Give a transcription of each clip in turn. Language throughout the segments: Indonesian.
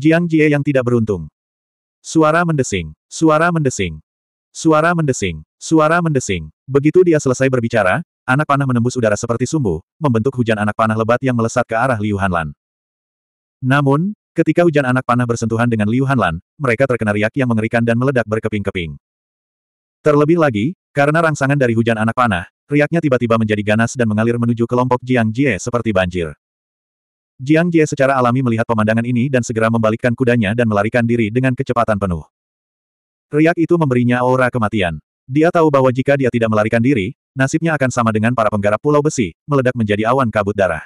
Jiang Jie yang tidak beruntung. Suara mendesing. Suara mendesing. Suara mendesing. Suara mendesing. Begitu dia selesai berbicara, anak panah menembus udara seperti sumbu, membentuk hujan anak panah lebat yang melesat ke arah Liu Hanlan. Namun, ketika hujan anak panah bersentuhan dengan Liu Hanlan, mereka terkena riak yang mengerikan dan meledak berkeping-keping. Terlebih lagi, karena rangsangan dari hujan anak panah, riaknya tiba-tiba menjadi ganas dan mengalir menuju kelompok Jiang Jie seperti banjir. Jiang Jie secara alami melihat pemandangan ini dan segera membalikkan kudanya dan melarikan diri dengan kecepatan penuh. Riak itu memberinya aura kematian. Dia tahu bahwa jika dia tidak melarikan diri, nasibnya akan sama dengan para penggarap pulau besi, meledak menjadi awan kabut darah.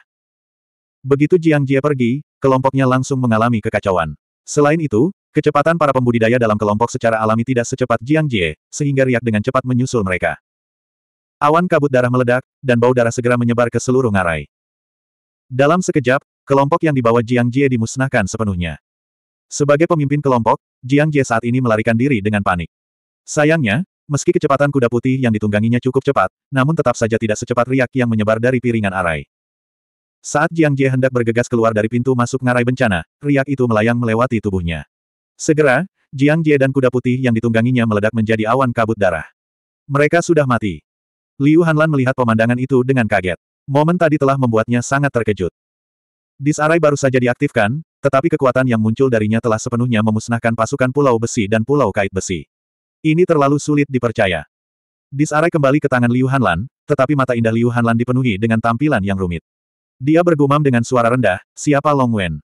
Begitu Jiang Jie pergi, kelompoknya langsung mengalami kekacauan. Selain itu, kecepatan para pembudidaya dalam kelompok secara alami tidak secepat Jiang Jie, sehingga riak dengan cepat menyusul mereka. Awan kabut darah meledak, dan bau darah segera menyebar ke seluruh ngarai. Dalam sekejap, kelompok yang dibawa Jiang Jie dimusnahkan sepenuhnya. Sebagai pemimpin kelompok, Jiang Jie saat ini melarikan diri dengan panik. Sayangnya, meski kecepatan kuda putih yang ditungganginya cukup cepat, namun tetap saja tidak secepat riak yang menyebar dari piringan arai. Saat Jiang Jie hendak bergegas keluar dari pintu masuk ngarai bencana, riak itu melayang melewati tubuhnya. Segera, Jiang Jie dan kuda putih yang ditungganginya meledak menjadi awan kabut darah. Mereka sudah mati. Liu Hanlan melihat pemandangan itu dengan kaget. Momen tadi telah membuatnya sangat terkejut. Disarai baru saja diaktifkan, tetapi kekuatan yang muncul darinya telah sepenuhnya memusnahkan pasukan Pulau Besi dan Pulau Kait Besi. Ini terlalu sulit dipercaya. Disarai kembali ke tangan Liu Hanlan, tetapi mata indah Liu Hanlan dipenuhi dengan tampilan yang rumit. Dia bergumam dengan suara rendah, siapa Long Wen?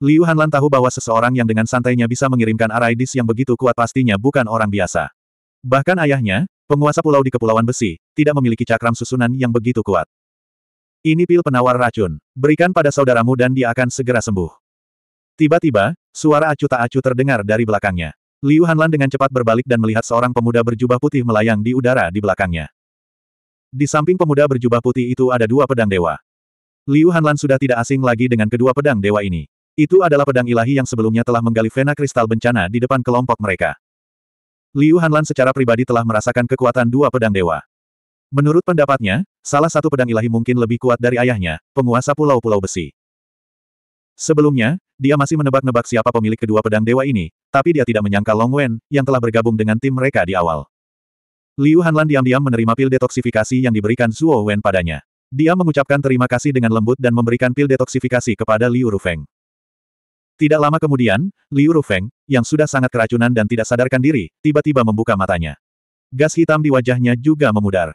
Liu Hanlan tahu bahwa seseorang yang dengan santainya bisa mengirimkan arai dis yang begitu kuat pastinya bukan orang biasa. Bahkan ayahnya, penguasa pulau di Kepulauan Besi, tidak memiliki cakram susunan yang begitu kuat. Ini pil penawar racun. Berikan pada saudaramu dan dia akan segera sembuh. Tiba-tiba, suara acu tak acu terdengar dari belakangnya. Liu Hanlan dengan cepat berbalik dan melihat seorang pemuda berjubah putih melayang di udara di belakangnya. Di samping pemuda berjubah putih itu ada dua pedang dewa. Liu Hanlan sudah tidak asing lagi dengan kedua pedang dewa ini. Itu adalah pedang ilahi yang sebelumnya telah menggali vena kristal bencana di depan kelompok mereka. Liu Hanlan secara pribadi telah merasakan kekuatan dua pedang dewa. Menurut pendapatnya, salah satu pedang ilahi mungkin lebih kuat dari ayahnya, penguasa pulau-pulau besi. Sebelumnya, dia masih menebak-nebak siapa pemilik kedua pedang dewa ini, tapi dia tidak menyangka Long Wen, yang telah bergabung dengan tim mereka di awal. Liu Hanlan diam-diam menerima pil detoksifikasi yang diberikan Zuo Wen padanya. Dia mengucapkan terima kasih dengan lembut dan memberikan pil detoksifikasi kepada Liu Rufeng. Tidak lama kemudian, Liu Rufeng, yang sudah sangat keracunan dan tidak sadarkan diri, tiba-tiba membuka matanya. Gas hitam di wajahnya juga memudar.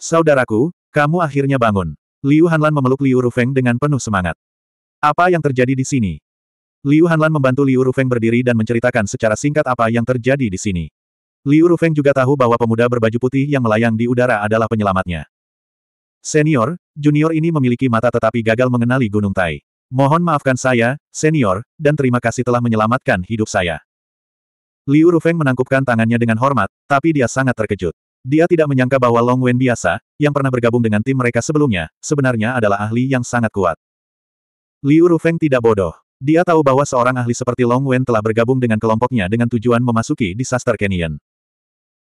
Saudaraku, kamu akhirnya bangun. Liu Hanlan memeluk Liu Rufeng dengan penuh semangat. Apa yang terjadi di sini? Liu Hanlan membantu Liu Rufeng berdiri dan menceritakan secara singkat apa yang terjadi di sini. Liu Rufeng juga tahu bahwa pemuda berbaju putih yang melayang di udara adalah penyelamatnya. Senior, junior ini memiliki mata tetapi gagal mengenali Gunung Tai. Mohon maafkan saya, senior, dan terima kasih telah menyelamatkan hidup saya. Liu Rufeng menangkupkan tangannya dengan hormat, tapi dia sangat terkejut. Dia tidak menyangka bahwa Long Wen biasa, yang pernah bergabung dengan tim mereka sebelumnya, sebenarnya adalah ahli yang sangat kuat. Liu Rufeng tidak bodoh. Dia tahu bahwa seorang ahli seperti Long Wen telah bergabung dengan kelompoknya dengan tujuan memasuki disaster canyon.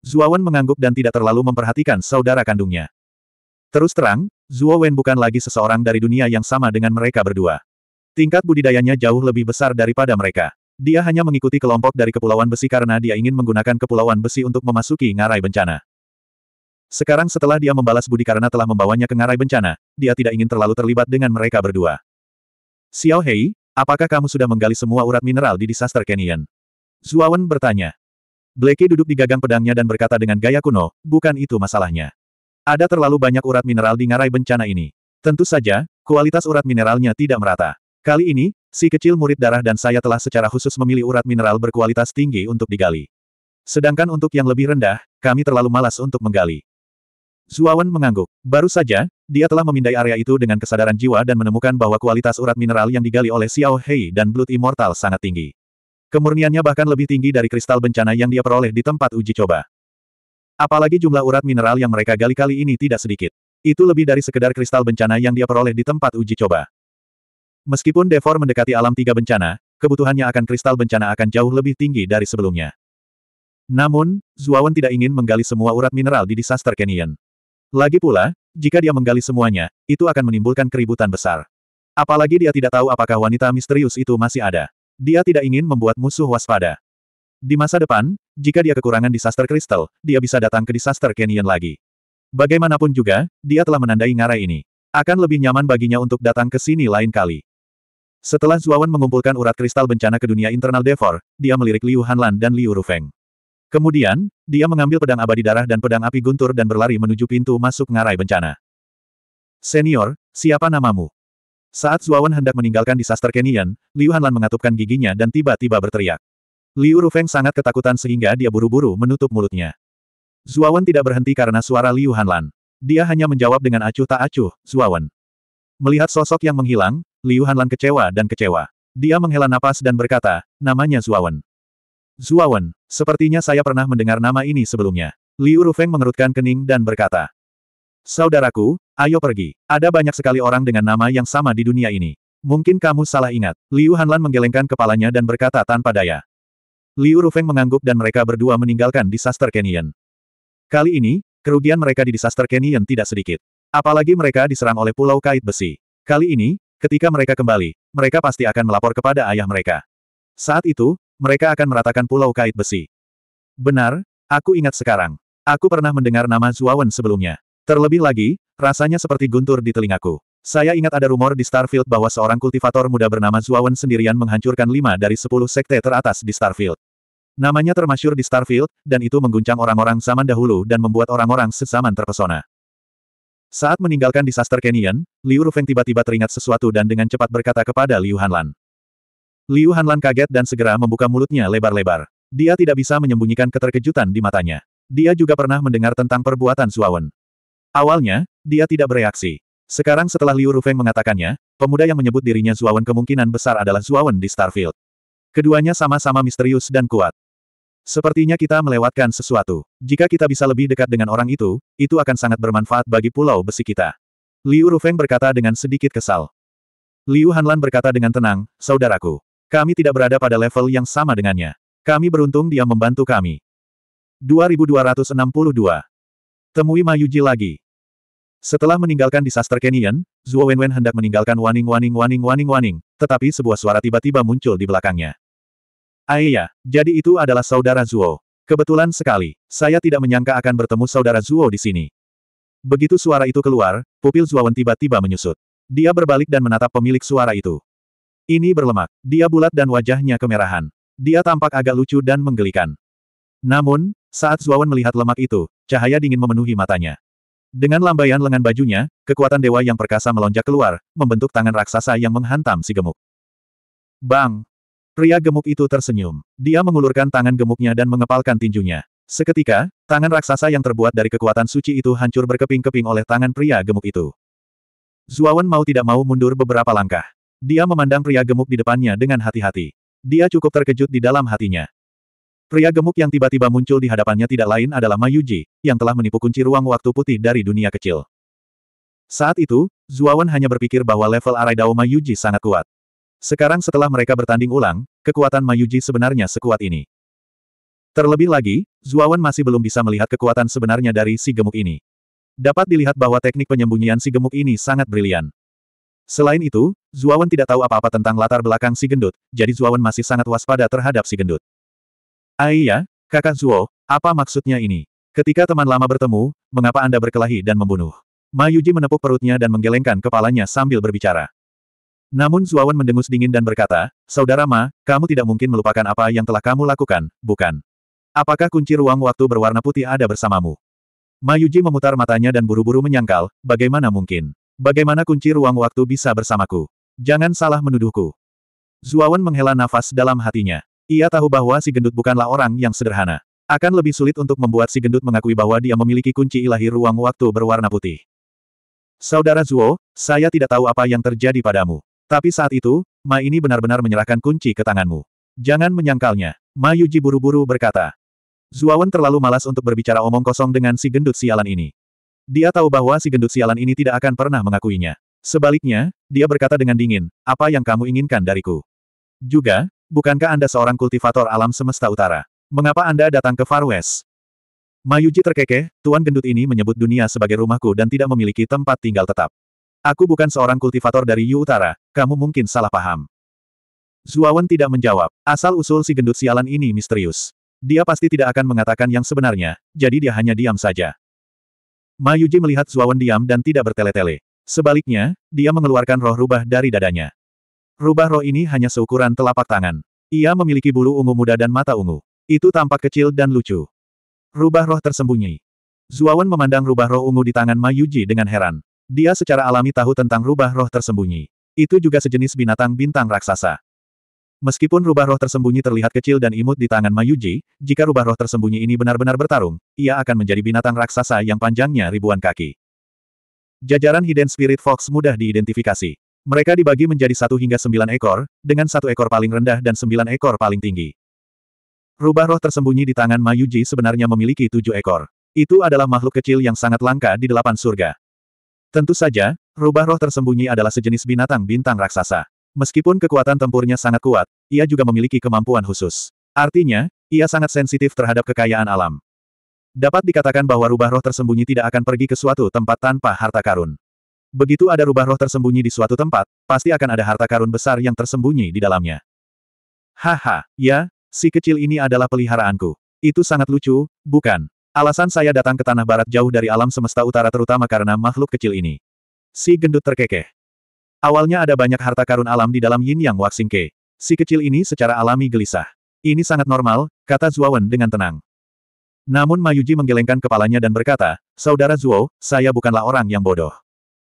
Zuo Wen mengangguk dan tidak terlalu memperhatikan saudara kandungnya. Terus terang, Zuo Wen bukan lagi seseorang dari dunia yang sama dengan mereka berdua. Tingkat budidayanya jauh lebih besar daripada mereka. Dia hanya mengikuti kelompok dari Kepulauan Besi karena dia ingin menggunakan Kepulauan Besi untuk memasuki ngarai bencana. Sekarang setelah dia membalas budi karena telah membawanya ke ngarai bencana, dia tidak ingin terlalu terlibat dengan mereka berdua. Xiao Hei, apakah kamu sudah menggali semua urat mineral di disaster canyon? Zuawan bertanya. Blakey duduk di gagang pedangnya dan berkata dengan gaya kuno, bukan itu masalahnya. Ada terlalu banyak urat mineral di ngarai bencana ini. Tentu saja, kualitas urat mineralnya tidak merata. Kali ini, si kecil murid darah dan saya telah secara khusus memilih urat mineral berkualitas tinggi untuk digali. Sedangkan untuk yang lebih rendah, kami terlalu malas untuk menggali. Zuawan mengangguk. Baru saja, dia telah memindai area itu dengan kesadaran jiwa dan menemukan bahwa kualitas urat mineral yang digali oleh Xiao Hei dan Blood Immortal sangat tinggi. Kemurniannya bahkan lebih tinggi dari kristal bencana yang dia peroleh di tempat uji coba. Apalagi jumlah urat mineral yang mereka gali kali ini tidak sedikit. Itu lebih dari sekedar kristal bencana yang dia peroleh di tempat uji coba. Meskipun Devor mendekati alam tiga bencana, kebutuhannya akan kristal bencana akan jauh lebih tinggi dari sebelumnya. Namun, Zuawan tidak ingin menggali semua urat mineral di disaster canyon. Lagi pula, jika dia menggali semuanya, itu akan menimbulkan keributan besar. Apalagi dia tidak tahu apakah wanita misterius itu masih ada. Dia tidak ingin membuat musuh waspada. Di masa depan, jika dia kekurangan disaster kristal, dia bisa datang ke disaster canyon lagi. Bagaimanapun juga, dia telah menandai ngarai ini. Akan lebih nyaman baginya untuk datang ke sini lain kali. Setelah Zuawan mengumpulkan urat kristal bencana ke dunia internal Devor, dia melirik Liu Hanlan dan Liu Rufeng. Kemudian, dia mengambil pedang abadi darah dan pedang api guntur dan berlari menuju pintu masuk ngarai bencana. Senior, siapa namamu? Saat Zuawan hendak meninggalkan disaster Kenian, Liu Hanlan mengatupkan giginya dan tiba-tiba berteriak. Liu Rufeng sangat ketakutan sehingga dia buru-buru menutup mulutnya. Zuawan tidak berhenti karena suara Liu Hanlan. Dia hanya menjawab dengan acuh tak acuh, Zuawan. Melihat sosok yang menghilang, Liu Hanlan kecewa dan kecewa. Dia menghela napas dan berkata, namanya Zuawan. Zuawan, Sepertinya saya pernah mendengar nama ini sebelumnya. Liu Rufeng mengerutkan kening dan berkata, Saudaraku, ayo pergi. Ada banyak sekali orang dengan nama yang sama di dunia ini. Mungkin kamu salah ingat. Liu Hanlan menggelengkan kepalanya dan berkata tanpa daya. Liu Rufeng mengangguk dan mereka berdua meninggalkan disaster canyon. Kali ini, kerugian mereka di disaster canyon tidak sedikit. Apalagi mereka diserang oleh pulau kait besi. Kali ini, ketika mereka kembali, mereka pasti akan melapor kepada ayah mereka. Saat itu, mereka akan meratakan pulau kait besi. Benar, aku ingat sekarang. Aku pernah mendengar nama Zuawan sebelumnya. Terlebih lagi, rasanya seperti guntur di telingaku. Saya ingat ada rumor di Starfield bahwa seorang kultivator muda bernama Zuawan sendirian menghancurkan lima dari sepuluh sekte teratas di Starfield. Namanya termasyur di Starfield, dan itu mengguncang orang-orang zaman dahulu dan membuat orang-orang sesaman terpesona. Saat meninggalkan disaster Canyon, Liu Rufeng tiba-tiba teringat sesuatu dan dengan cepat berkata kepada Liu Hanlan. Liu Hanlan kaget dan segera membuka mulutnya lebar-lebar. Dia tidak bisa menyembunyikan keterkejutan di matanya. Dia juga pernah mendengar tentang perbuatan Suawen. Awalnya, dia tidak bereaksi. Sekarang setelah Liu Rufeng mengatakannya, pemuda yang menyebut dirinya Suawen kemungkinan besar adalah Suawen di Starfield. Keduanya sama-sama misterius dan kuat. Sepertinya kita melewatkan sesuatu. Jika kita bisa lebih dekat dengan orang itu, itu akan sangat bermanfaat bagi pulau besi kita. Liu Rufeng berkata dengan sedikit kesal. Liu Hanlan berkata dengan tenang, saudaraku, kami tidak berada pada level yang sama dengannya. Kami beruntung dia membantu kami. 2262. Temui Mayuji lagi. Setelah meninggalkan disaster Canyon, Zuo Wenwen hendak meninggalkan waning waning waning waning waning, tetapi sebuah suara tiba-tiba muncul di belakangnya. Ayah, jadi itu adalah saudara Zuo. Kebetulan sekali, saya tidak menyangka akan bertemu saudara Zuo di sini. Begitu suara itu keluar, pupil Wen tiba-tiba menyusut. Dia berbalik dan menatap pemilik suara itu. Ini berlemak. Dia bulat dan wajahnya kemerahan. Dia tampak agak lucu dan menggelikan. Namun, saat Zuawan melihat lemak itu, cahaya dingin memenuhi matanya. Dengan lambaian lengan bajunya, kekuatan dewa yang perkasa melonjak keluar, membentuk tangan raksasa yang menghantam si gemuk. Bang! Pria gemuk itu tersenyum. Dia mengulurkan tangan gemuknya dan mengepalkan tinjunya. Seketika, tangan raksasa yang terbuat dari kekuatan suci itu hancur berkeping-keping oleh tangan pria gemuk itu. Zuawan mau tidak mau mundur beberapa langkah. Dia memandang pria gemuk di depannya dengan hati-hati. Dia cukup terkejut di dalam hatinya. Pria gemuk yang tiba-tiba muncul di hadapannya tidak lain adalah Mayuji, yang telah menipu kunci ruang waktu putih dari dunia kecil. Saat itu, Zuawan hanya berpikir bahwa level arai Araidao Mayuji sangat kuat. Sekarang setelah mereka bertanding ulang, kekuatan Mayuji sebenarnya sekuat ini. Terlebih lagi, Zuawan masih belum bisa melihat kekuatan sebenarnya dari si gemuk ini. Dapat dilihat bahwa teknik penyembunyian si gemuk ini sangat brilian. Selain itu, Zuawan tidak tahu apa-apa tentang latar belakang si gendut, jadi Zuawan masih sangat waspada terhadap si gendut. Aiyah, ah kakak Zuo, apa maksudnya ini? Ketika teman lama bertemu, mengapa Anda berkelahi dan membunuh? Mayuji menepuk perutnya dan menggelengkan kepalanya sambil berbicara. Namun Zuawan mendengus dingin dan berkata, Saudara Ma, kamu tidak mungkin melupakan apa yang telah kamu lakukan, bukan? Apakah kunci ruang waktu berwarna putih ada bersamamu? Mayuji memutar matanya dan buru-buru menyangkal, bagaimana mungkin? Bagaimana kunci ruang waktu bisa bersamaku? Jangan salah menuduhku. Zuawan menghela nafas dalam hatinya. Ia tahu bahwa si gendut bukanlah orang yang sederhana. Akan lebih sulit untuk membuat si gendut mengakui bahwa dia memiliki kunci ilahi ruang waktu berwarna putih. Saudara Zuo, saya tidak tahu apa yang terjadi padamu. Tapi saat itu, Ma ini benar-benar menyerahkan kunci ke tanganmu. Jangan menyangkalnya. Ma Yuji buru-buru berkata. Zuawan terlalu malas untuk berbicara omong kosong dengan si gendut sialan ini. Dia tahu bahwa si gendut sialan ini tidak akan pernah mengakuinya. Sebaliknya, dia berkata dengan dingin, apa yang kamu inginkan dariku? Juga, bukankah Anda seorang kultivator alam semesta utara? Mengapa Anda datang ke Far West? Mayuji terkekeh, Tuan Gendut ini menyebut dunia sebagai rumahku dan tidak memiliki tempat tinggal tetap. Aku bukan seorang kultivator dari Yu Utara, kamu mungkin salah paham. Zuawan tidak menjawab, asal-usul si gendut sialan ini misterius. Dia pasti tidak akan mengatakan yang sebenarnya, jadi dia hanya diam saja. Ma melihat Zuawan diam dan tidak bertele-tele. Sebaliknya, dia mengeluarkan roh rubah dari dadanya. Rubah roh ini hanya seukuran telapak tangan. Ia memiliki bulu ungu muda dan mata ungu. Itu tampak kecil dan lucu. Rubah roh tersembunyi. Zuawan memandang rubah roh ungu di tangan Ma dengan heran. Dia secara alami tahu tentang rubah roh tersembunyi. Itu juga sejenis binatang bintang raksasa. Meskipun rubah roh tersembunyi terlihat kecil dan imut di tangan Mayuji, jika rubah roh tersembunyi ini benar-benar bertarung, ia akan menjadi binatang raksasa yang panjangnya ribuan kaki. Jajaran Hidden Spirit Fox mudah diidentifikasi. Mereka dibagi menjadi satu hingga sembilan ekor, dengan satu ekor paling rendah dan sembilan ekor paling tinggi. Rubah roh tersembunyi di tangan Mayuji sebenarnya memiliki tujuh ekor. Itu adalah makhluk kecil yang sangat langka di delapan surga. Tentu saja, rubah roh tersembunyi adalah sejenis binatang bintang raksasa. Meskipun kekuatan tempurnya sangat kuat, ia juga memiliki kemampuan khusus. Artinya, ia sangat sensitif terhadap kekayaan alam. Dapat dikatakan bahwa rubah roh tersembunyi tidak akan pergi ke suatu tempat tanpa harta karun. Begitu ada rubah roh tersembunyi di suatu tempat, pasti akan ada harta karun besar yang tersembunyi di dalamnya. Haha, ya, si kecil ini adalah peliharaanku. Itu sangat lucu, bukan? Alasan saya datang ke tanah barat jauh dari alam semesta utara terutama karena makhluk kecil ini. Si gendut terkekeh. Awalnya ada banyak harta karun alam di dalam yin yang Waxing Ke. Si kecil ini secara alami gelisah. Ini sangat normal, kata Wen dengan tenang. Namun Mayuji menggelengkan kepalanya dan berkata, Saudara Zuo, saya bukanlah orang yang bodoh.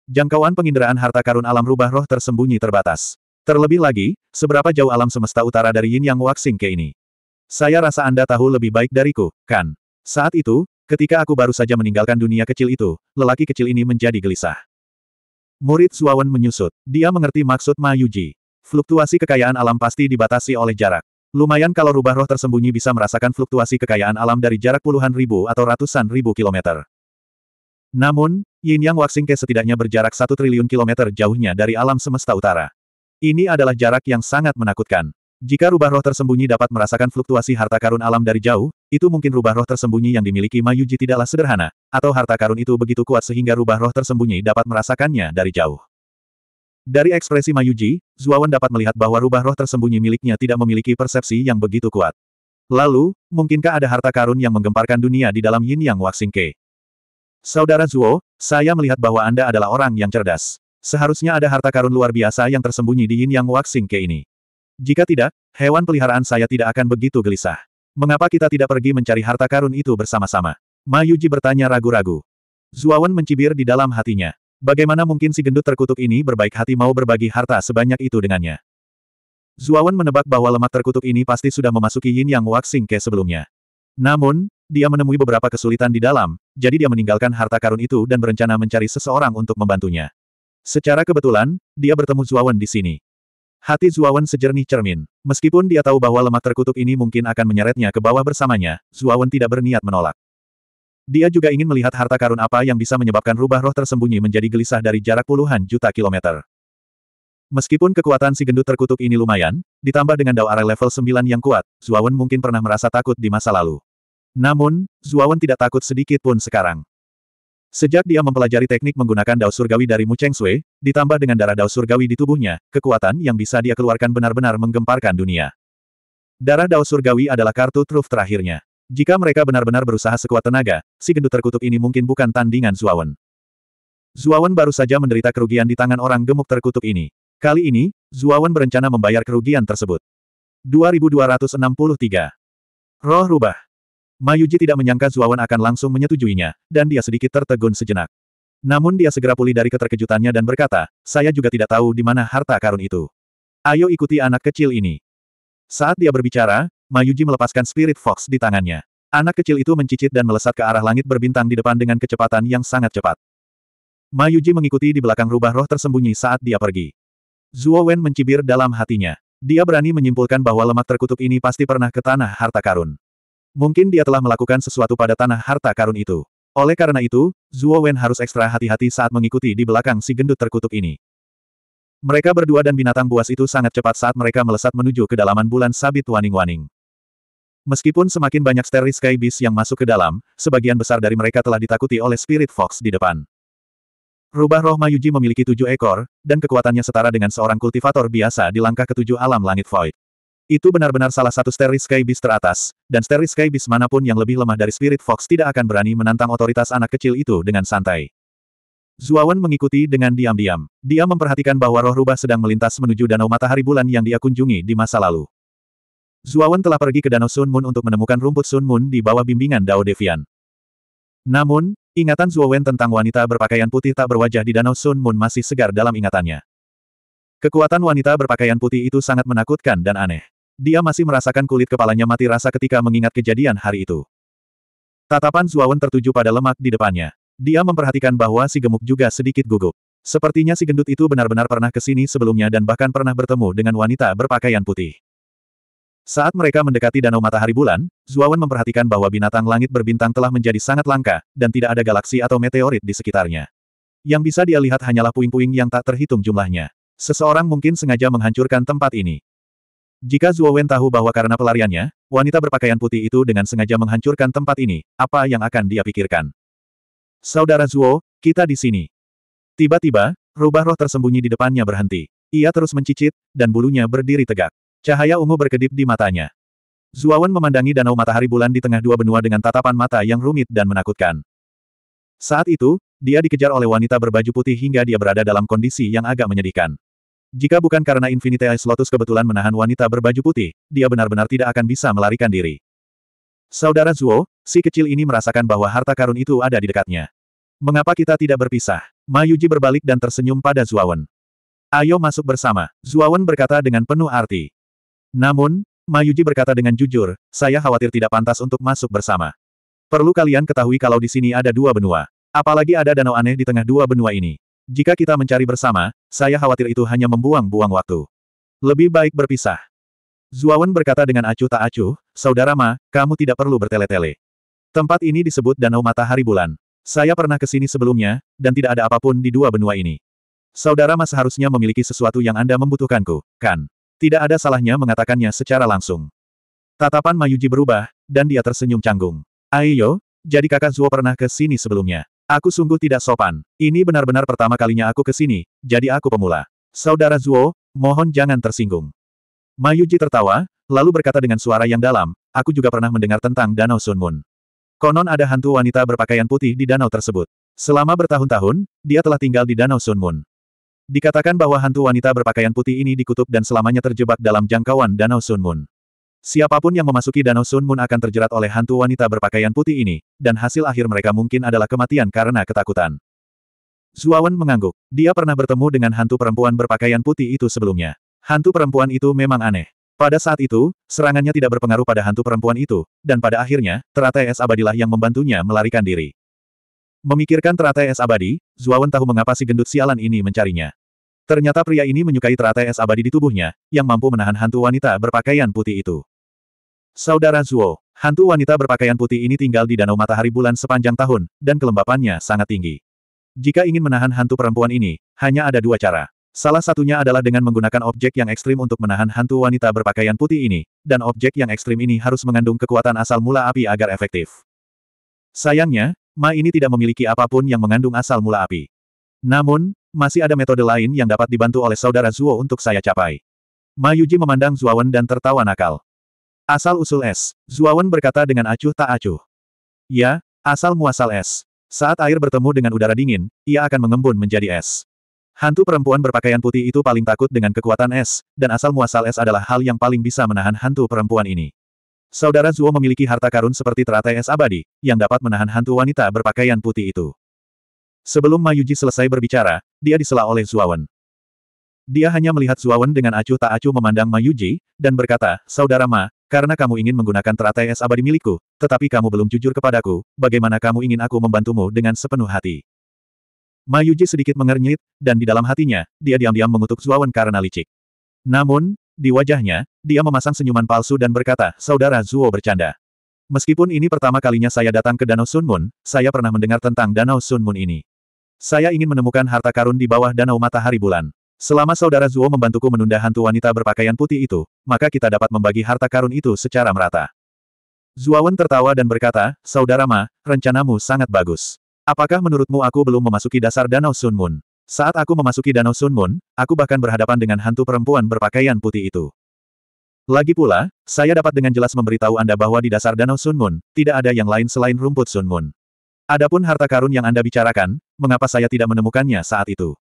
Jangkauan penginderaan harta karun alam rubah roh tersembunyi terbatas. Terlebih lagi, seberapa jauh alam semesta utara dari yin yang Waxing Ke ini? Saya rasa Anda tahu lebih baik dariku, kan? Saat itu, ketika aku baru saja meninggalkan dunia kecil itu, lelaki kecil ini menjadi gelisah. Murid Suawan menyusut. Dia mengerti maksud Ma Yuji. Fluktuasi kekayaan alam pasti dibatasi oleh jarak. Lumayan kalau rubah roh tersembunyi bisa merasakan fluktuasi kekayaan alam dari jarak puluhan ribu atau ratusan ribu kilometer. Namun, Yin Yang Waxingke setidaknya berjarak satu triliun kilometer jauhnya dari alam semesta utara. Ini adalah jarak yang sangat menakutkan. Jika rubah roh tersembunyi dapat merasakan fluktuasi harta karun alam dari jauh, itu mungkin rubah roh tersembunyi yang dimiliki Mayuji tidaklah sederhana, atau harta karun itu begitu kuat sehingga rubah roh tersembunyi dapat merasakannya dari jauh. Dari ekspresi Mayuji, Zuawan dapat melihat bahwa rubah roh tersembunyi miliknya tidak memiliki persepsi yang begitu kuat. Lalu, mungkinkah ada harta karun yang menggemparkan dunia di dalam yin yang waxing ke? Saudara Zuo, saya melihat bahwa Anda adalah orang yang cerdas. Seharusnya ada harta karun luar biasa yang tersembunyi di yin yang waxing ke ini. Jika tidak, hewan peliharaan saya tidak akan begitu gelisah. Mengapa kita tidak pergi mencari harta karun itu bersama-sama? Mayuji bertanya ragu-ragu. Zuawan mencibir di dalam hatinya. Bagaimana mungkin si gendut terkutuk ini berbaik hati mau berbagi harta sebanyak itu dengannya? Zuawan menebak bahwa lemak terkutuk ini pasti sudah memasuki yin yang waxing ke sebelumnya. Namun, dia menemui beberapa kesulitan di dalam, jadi dia meninggalkan harta karun itu dan berencana mencari seseorang untuk membantunya. Secara kebetulan, dia bertemu Zuawan di sini. Hati Zuawan sejernih cermin. Meskipun dia tahu bahwa lemak terkutuk ini mungkin akan menyeretnya ke bawah bersamanya, Zuawan tidak berniat menolak. Dia juga ingin melihat harta karun apa yang bisa menyebabkan rubah roh tersembunyi menjadi gelisah dari jarak puluhan juta kilometer. Meskipun kekuatan si gendut terkutuk ini lumayan, ditambah dengan Dao Are level 9 yang kuat, Zuawan mungkin pernah merasa takut di masa lalu. Namun, Zuawan tidak takut sedikit pun sekarang. Sejak dia mempelajari teknik menggunakan dao surgawi dari Mu Cheng Sui, ditambah dengan darah dao surgawi di tubuhnya, kekuatan yang bisa dia keluarkan benar-benar menggemparkan dunia. Darah dao surgawi adalah kartu truf terakhirnya. Jika mereka benar-benar berusaha sekuat tenaga, si gendut terkutuk ini mungkin bukan tandingan Zuawan. Zuawan baru saja menderita kerugian di tangan orang gemuk terkutuk ini. Kali ini, Zuawan berencana membayar kerugian tersebut. 2263. Roh rubah. Mayuji tidak menyangka Zuawan akan langsung menyetujuinya, dan dia sedikit tertegun sejenak. Namun dia segera pulih dari keterkejutannya dan berkata, saya juga tidak tahu di mana harta karun itu. Ayo ikuti anak kecil ini. Saat dia berbicara, Mayuji melepaskan Spirit Fox di tangannya. Anak kecil itu mencicit dan melesat ke arah langit berbintang di depan dengan kecepatan yang sangat cepat. Mayuji mengikuti di belakang rubah roh tersembunyi saat dia pergi. Zuo Wen mencibir dalam hatinya. Dia berani menyimpulkan bahwa lemak terkutuk ini pasti pernah ke tanah harta karun. Mungkin dia telah melakukan sesuatu pada tanah harta karun itu. Oleh karena itu, Zuo Wen harus ekstra hati-hati saat mengikuti di belakang si gendut terkutuk ini. Mereka berdua dan binatang buas itu sangat cepat saat mereka melesat menuju kedalaman bulan sabit waning-waning. Meskipun semakin banyak Starry Sky Beast yang masuk ke dalam, sebagian besar dari mereka telah ditakuti oleh Spirit Fox di depan. Rubah roh Mayuji memiliki tujuh ekor, dan kekuatannya setara dengan seorang kultivator biasa di langkah ketujuh alam langit void. Itu benar-benar salah satu Starry Sky Beast teratas, dan Starry Sky Beast manapun yang lebih lemah dari Spirit Fox tidak akan berani menantang otoritas anak kecil itu dengan santai. Zuawan mengikuti dengan diam-diam. Dia memperhatikan bahwa roh rubah sedang melintas menuju danau matahari bulan yang dia kunjungi di masa lalu. Zuawan telah pergi ke danau Sun Moon untuk menemukan rumput Sun Moon di bawah bimbingan Dao Devian. Namun, ingatan Zuawan tentang wanita berpakaian putih tak berwajah di danau Sun Moon masih segar dalam ingatannya. Kekuatan wanita berpakaian putih itu sangat menakutkan dan aneh. Dia masih merasakan kulit kepalanya mati rasa ketika mengingat kejadian hari itu. Tatapan Zuawan tertuju pada lemak di depannya. Dia memperhatikan bahwa si gemuk juga sedikit gugup. Sepertinya si gendut itu benar-benar pernah ke sini sebelumnya dan bahkan pernah bertemu dengan wanita berpakaian putih. Saat mereka mendekati danau matahari bulan, Zuawan memperhatikan bahwa binatang langit berbintang telah menjadi sangat langka, dan tidak ada galaksi atau meteorit di sekitarnya. Yang bisa dia lihat hanyalah puing-puing yang tak terhitung jumlahnya. Seseorang mungkin sengaja menghancurkan tempat ini. Jika Zuo Wen tahu bahwa karena pelariannya, wanita berpakaian putih itu dengan sengaja menghancurkan tempat ini, apa yang akan dia pikirkan? Saudara Zuo, kita di sini. Tiba-tiba, rubah roh tersembunyi di depannya berhenti. Ia terus mencicit, dan bulunya berdiri tegak. Cahaya ungu berkedip di matanya. Wen memandangi danau matahari bulan di tengah dua benua dengan tatapan mata yang rumit dan menakutkan. Saat itu, dia dikejar oleh wanita berbaju putih hingga dia berada dalam kondisi yang agak menyedihkan. Jika bukan karena Infinity Ice Lotus kebetulan menahan wanita berbaju putih, dia benar-benar tidak akan bisa melarikan diri. Saudara Zuo, si kecil ini merasakan bahwa harta karun itu ada di dekatnya. Mengapa kita tidak berpisah? Mayuji berbalik dan tersenyum pada Zuawan. Ayo masuk bersama, Zuawan berkata dengan penuh arti. Namun, Mayuji berkata dengan jujur, saya khawatir tidak pantas untuk masuk bersama. Perlu kalian ketahui kalau di sini ada dua benua. Apalagi ada danau aneh di tengah dua benua ini. Jika kita mencari bersama, saya khawatir itu hanya membuang-buang waktu. Lebih baik berpisah. Zuawan berkata dengan acuh tak acuh, Saudara Ma, kamu tidak perlu bertele-tele. Tempat ini disebut Danau Matahari Bulan. Saya pernah ke sini sebelumnya, dan tidak ada apapun di dua benua ini. Saudara Ma seharusnya memiliki sesuatu yang Anda membutuhkanku, kan? Tidak ada salahnya mengatakannya secara langsung. Tatapan Mayuji berubah, dan dia tersenyum canggung. Ayo, jadi kakak Zuo pernah ke sini sebelumnya. Aku sungguh tidak sopan. Ini benar-benar pertama kalinya aku ke sini, jadi aku pemula. Saudara Zuo, mohon jangan tersinggung. Mayuji tertawa, lalu berkata dengan suara yang dalam, aku juga pernah mendengar tentang Danau Sunmun. Konon ada hantu wanita berpakaian putih di danau tersebut. Selama bertahun-tahun, dia telah tinggal di Danau Sunmun. Dikatakan bahwa hantu wanita berpakaian putih ini dikutuk dan selamanya terjebak dalam jangkauan Danau Sunmun. Siapapun yang memasuki Danau Sun Moon akan terjerat oleh hantu wanita berpakaian putih ini, dan hasil akhir mereka mungkin adalah kematian karena ketakutan. Zuawan mengangguk. Dia pernah bertemu dengan hantu perempuan berpakaian putih itu sebelumnya. Hantu perempuan itu memang aneh. Pada saat itu, serangannya tidak berpengaruh pada hantu perempuan itu, dan pada akhirnya, teratai es abadilah yang membantunya melarikan diri. Memikirkan teratai es abadi, Zuawan tahu mengapa si gendut sialan ini mencarinya. Ternyata pria ini menyukai teratai es abadi di tubuhnya, yang mampu menahan hantu wanita berpakaian putih itu. Saudara Zuo, hantu wanita berpakaian putih ini tinggal di danau matahari bulan sepanjang tahun, dan kelembapannya sangat tinggi. Jika ingin menahan hantu perempuan ini, hanya ada dua cara. Salah satunya adalah dengan menggunakan objek yang ekstrim untuk menahan hantu wanita berpakaian putih ini, dan objek yang ekstrim ini harus mengandung kekuatan asal mula api agar efektif. Sayangnya, Ma ini tidak memiliki apapun yang mengandung asal mula api. Namun, masih ada metode lain yang dapat dibantu oleh saudara Zuo untuk saya capai. Ma Yuji memandang Zuawan dan tertawa nakal. Asal-usul es. Zuawan berkata dengan acuh tak acuh. Ya, asal-muasal es. Saat air bertemu dengan udara dingin, ia akan mengembun menjadi es. Hantu perempuan berpakaian putih itu paling takut dengan kekuatan es, dan asal-muasal es adalah hal yang paling bisa menahan hantu perempuan ini. Saudara Zuo memiliki harta karun seperti teratai es abadi, yang dapat menahan hantu wanita berpakaian putih itu. Sebelum Mayuji selesai berbicara, dia disela oleh Zuawan. Dia hanya melihat Zuawan dengan acuh tak acuh memandang Mayuji, dan berkata, Saudara Ma, karena kamu ingin menggunakan teratai es abadi milikku, tetapi kamu belum jujur kepadaku, bagaimana kamu ingin aku membantumu dengan sepenuh hati? Mayuji sedikit mengernyit, dan di dalam hatinya, dia diam-diam mengutuk Zuawan karena licik. Namun, di wajahnya, dia memasang senyuman palsu dan berkata, Saudara Zuo bercanda. Meskipun ini pertama kalinya saya datang ke Danau Sunmun, saya pernah mendengar tentang Danau Sunmun ini. Saya ingin menemukan harta karun di bawah Danau Matahari Bulan. Selama saudara Zuo membantuku menunda hantu wanita berpakaian putih itu, maka kita dapat membagi harta karun itu secara merata. Zuo Zuawan tertawa dan berkata, Saudara Ma, rencanamu sangat bagus. Apakah menurutmu aku belum memasuki dasar Danau Sun Moon? Saat aku memasuki Danau Sun Moon, aku bahkan berhadapan dengan hantu perempuan berpakaian putih itu. Lagi pula, saya dapat dengan jelas memberitahu Anda bahwa di dasar Danau Sun Moon, tidak ada yang lain selain rumput Sun Moon. Adapun harta karun yang Anda bicarakan, mengapa saya tidak menemukannya saat itu?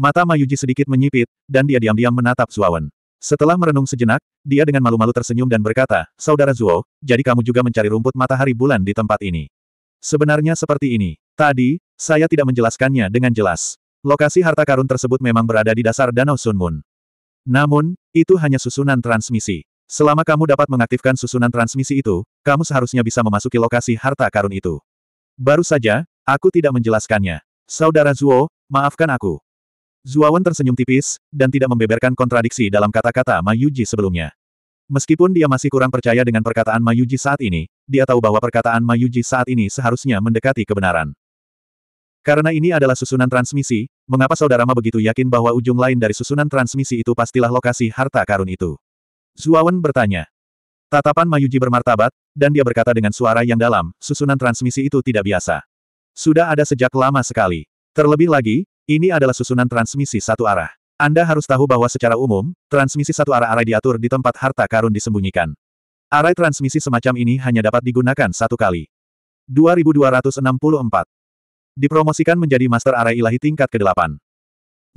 Mata Mayuji sedikit menyipit, dan dia diam-diam menatap Zuawan. Setelah merenung sejenak, dia dengan malu-malu tersenyum dan berkata, Saudara Zuo, jadi kamu juga mencari rumput matahari bulan di tempat ini. Sebenarnya seperti ini. Tadi, saya tidak menjelaskannya dengan jelas. Lokasi harta karun tersebut memang berada di dasar Danau Sunmun. Namun, itu hanya susunan transmisi. Selama kamu dapat mengaktifkan susunan transmisi itu, kamu seharusnya bisa memasuki lokasi harta karun itu. Baru saja, aku tidak menjelaskannya. Saudara Zuo, maafkan aku. Zuawan tersenyum tipis, dan tidak membeberkan kontradiksi dalam kata-kata Mayuji sebelumnya. Meskipun dia masih kurang percaya dengan perkataan Mayuji saat ini, dia tahu bahwa perkataan Mayuji saat ini seharusnya mendekati kebenaran. Karena ini adalah susunan transmisi, mengapa saudara Ma begitu yakin bahwa ujung lain dari susunan transmisi itu pastilah lokasi harta karun itu? Zuawan bertanya. Tatapan Mayuji bermartabat, dan dia berkata dengan suara yang dalam, susunan transmisi itu tidak biasa. Sudah ada sejak lama sekali. Terlebih lagi, ini adalah susunan transmisi satu arah. Anda harus tahu bahwa secara umum, transmisi satu arah arai diatur di tempat harta karun disembunyikan. Arai transmisi semacam ini hanya dapat digunakan satu kali. 2264. Dipromosikan menjadi Master Arai Ilahi tingkat ke-8.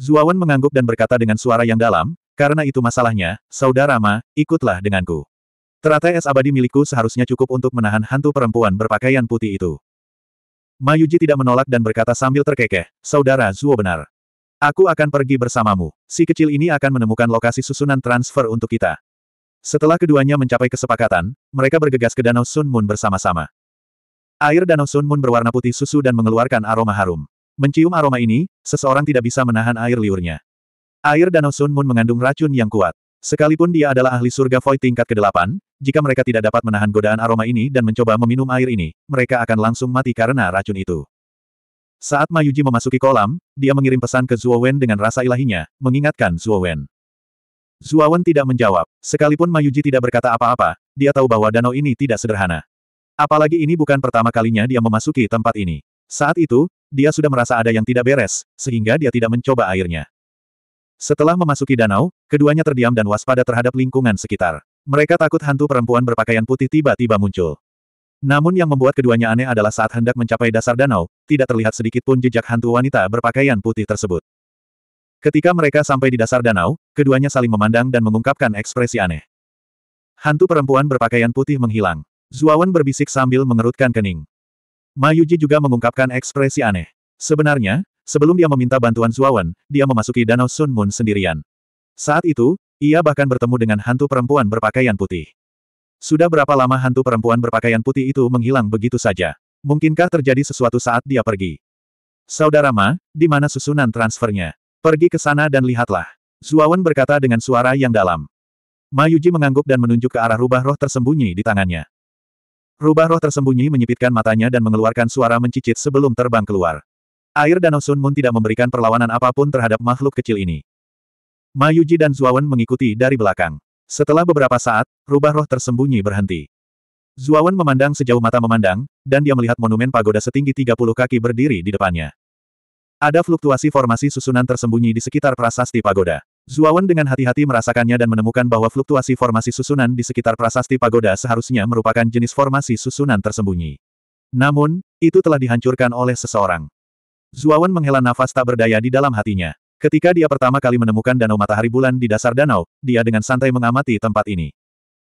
Zuawan mengangguk dan berkata dengan suara yang dalam, karena itu masalahnya, saudara Ma, ikutlah denganku. Teratai es abadi milikku seharusnya cukup untuk menahan hantu perempuan berpakaian putih itu. Mayuji tidak menolak dan berkata sambil terkekeh, Saudara Zuo benar. Aku akan pergi bersamamu. Si kecil ini akan menemukan lokasi susunan transfer untuk kita. Setelah keduanya mencapai kesepakatan, mereka bergegas ke Danau Sun Moon bersama-sama. Air Danau Sun Moon berwarna putih susu dan mengeluarkan aroma harum. Mencium aroma ini, seseorang tidak bisa menahan air liurnya. Air Danau Sun Moon mengandung racun yang kuat. Sekalipun dia adalah ahli surga Void tingkat ke-8, jika mereka tidak dapat menahan godaan aroma ini dan mencoba meminum air ini, mereka akan langsung mati karena racun itu. Saat Mayuji memasuki kolam, dia mengirim pesan ke Zuo Wen dengan rasa ilahinya, mengingatkan Zuo Wen. Zuo Wen tidak menjawab. Sekalipun Mayuji tidak berkata apa-apa, dia tahu bahwa danau ini tidak sederhana. Apalagi ini bukan pertama kalinya dia memasuki tempat ini. Saat itu, dia sudah merasa ada yang tidak beres, sehingga dia tidak mencoba airnya. Setelah memasuki danau, keduanya terdiam dan waspada terhadap lingkungan sekitar. Mereka takut hantu perempuan berpakaian putih tiba-tiba muncul. Namun yang membuat keduanya aneh adalah saat hendak mencapai dasar danau, tidak terlihat sedikit pun jejak hantu wanita berpakaian putih tersebut. Ketika mereka sampai di dasar danau, keduanya saling memandang dan mengungkapkan ekspresi aneh. Hantu perempuan berpakaian putih menghilang. Zuawan berbisik sambil mengerutkan kening. Mayuji juga mengungkapkan ekspresi aneh. Sebenarnya, Sebelum dia meminta bantuan Zuawan, dia memasuki Danau Sun Moon sendirian. Saat itu, ia bahkan bertemu dengan hantu perempuan berpakaian putih. Sudah berapa lama hantu perempuan berpakaian putih itu menghilang begitu saja? Mungkinkah terjadi sesuatu saat dia pergi? Saudara Ma, di mana susunan transfernya? Pergi ke sana dan lihatlah. Zuawan berkata dengan suara yang dalam. Ma Yuji mengangguk dan menunjuk ke arah rubah roh tersembunyi di tangannya. Rubah roh tersembunyi menyipitkan matanya dan mengeluarkan suara mencicit sebelum terbang keluar. Air Danau Sun Moon tidak memberikan perlawanan apapun terhadap makhluk kecil ini. Mayuji dan Zuawan mengikuti dari belakang. Setelah beberapa saat, rubah roh tersembunyi berhenti. Zuawan memandang sejauh mata memandang, dan dia melihat monumen pagoda setinggi 30 kaki berdiri di depannya. Ada fluktuasi formasi susunan tersembunyi di sekitar prasasti pagoda. Zuawan dengan hati-hati merasakannya dan menemukan bahwa fluktuasi formasi susunan di sekitar prasasti pagoda seharusnya merupakan jenis formasi susunan tersembunyi. Namun, itu telah dihancurkan oleh seseorang. Zuawan menghela nafas tak berdaya di dalam hatinya. Ketika dia pertama kali menemukan danau matahari bulan di dasar danau, dia dengan santai mengamati tempat ini.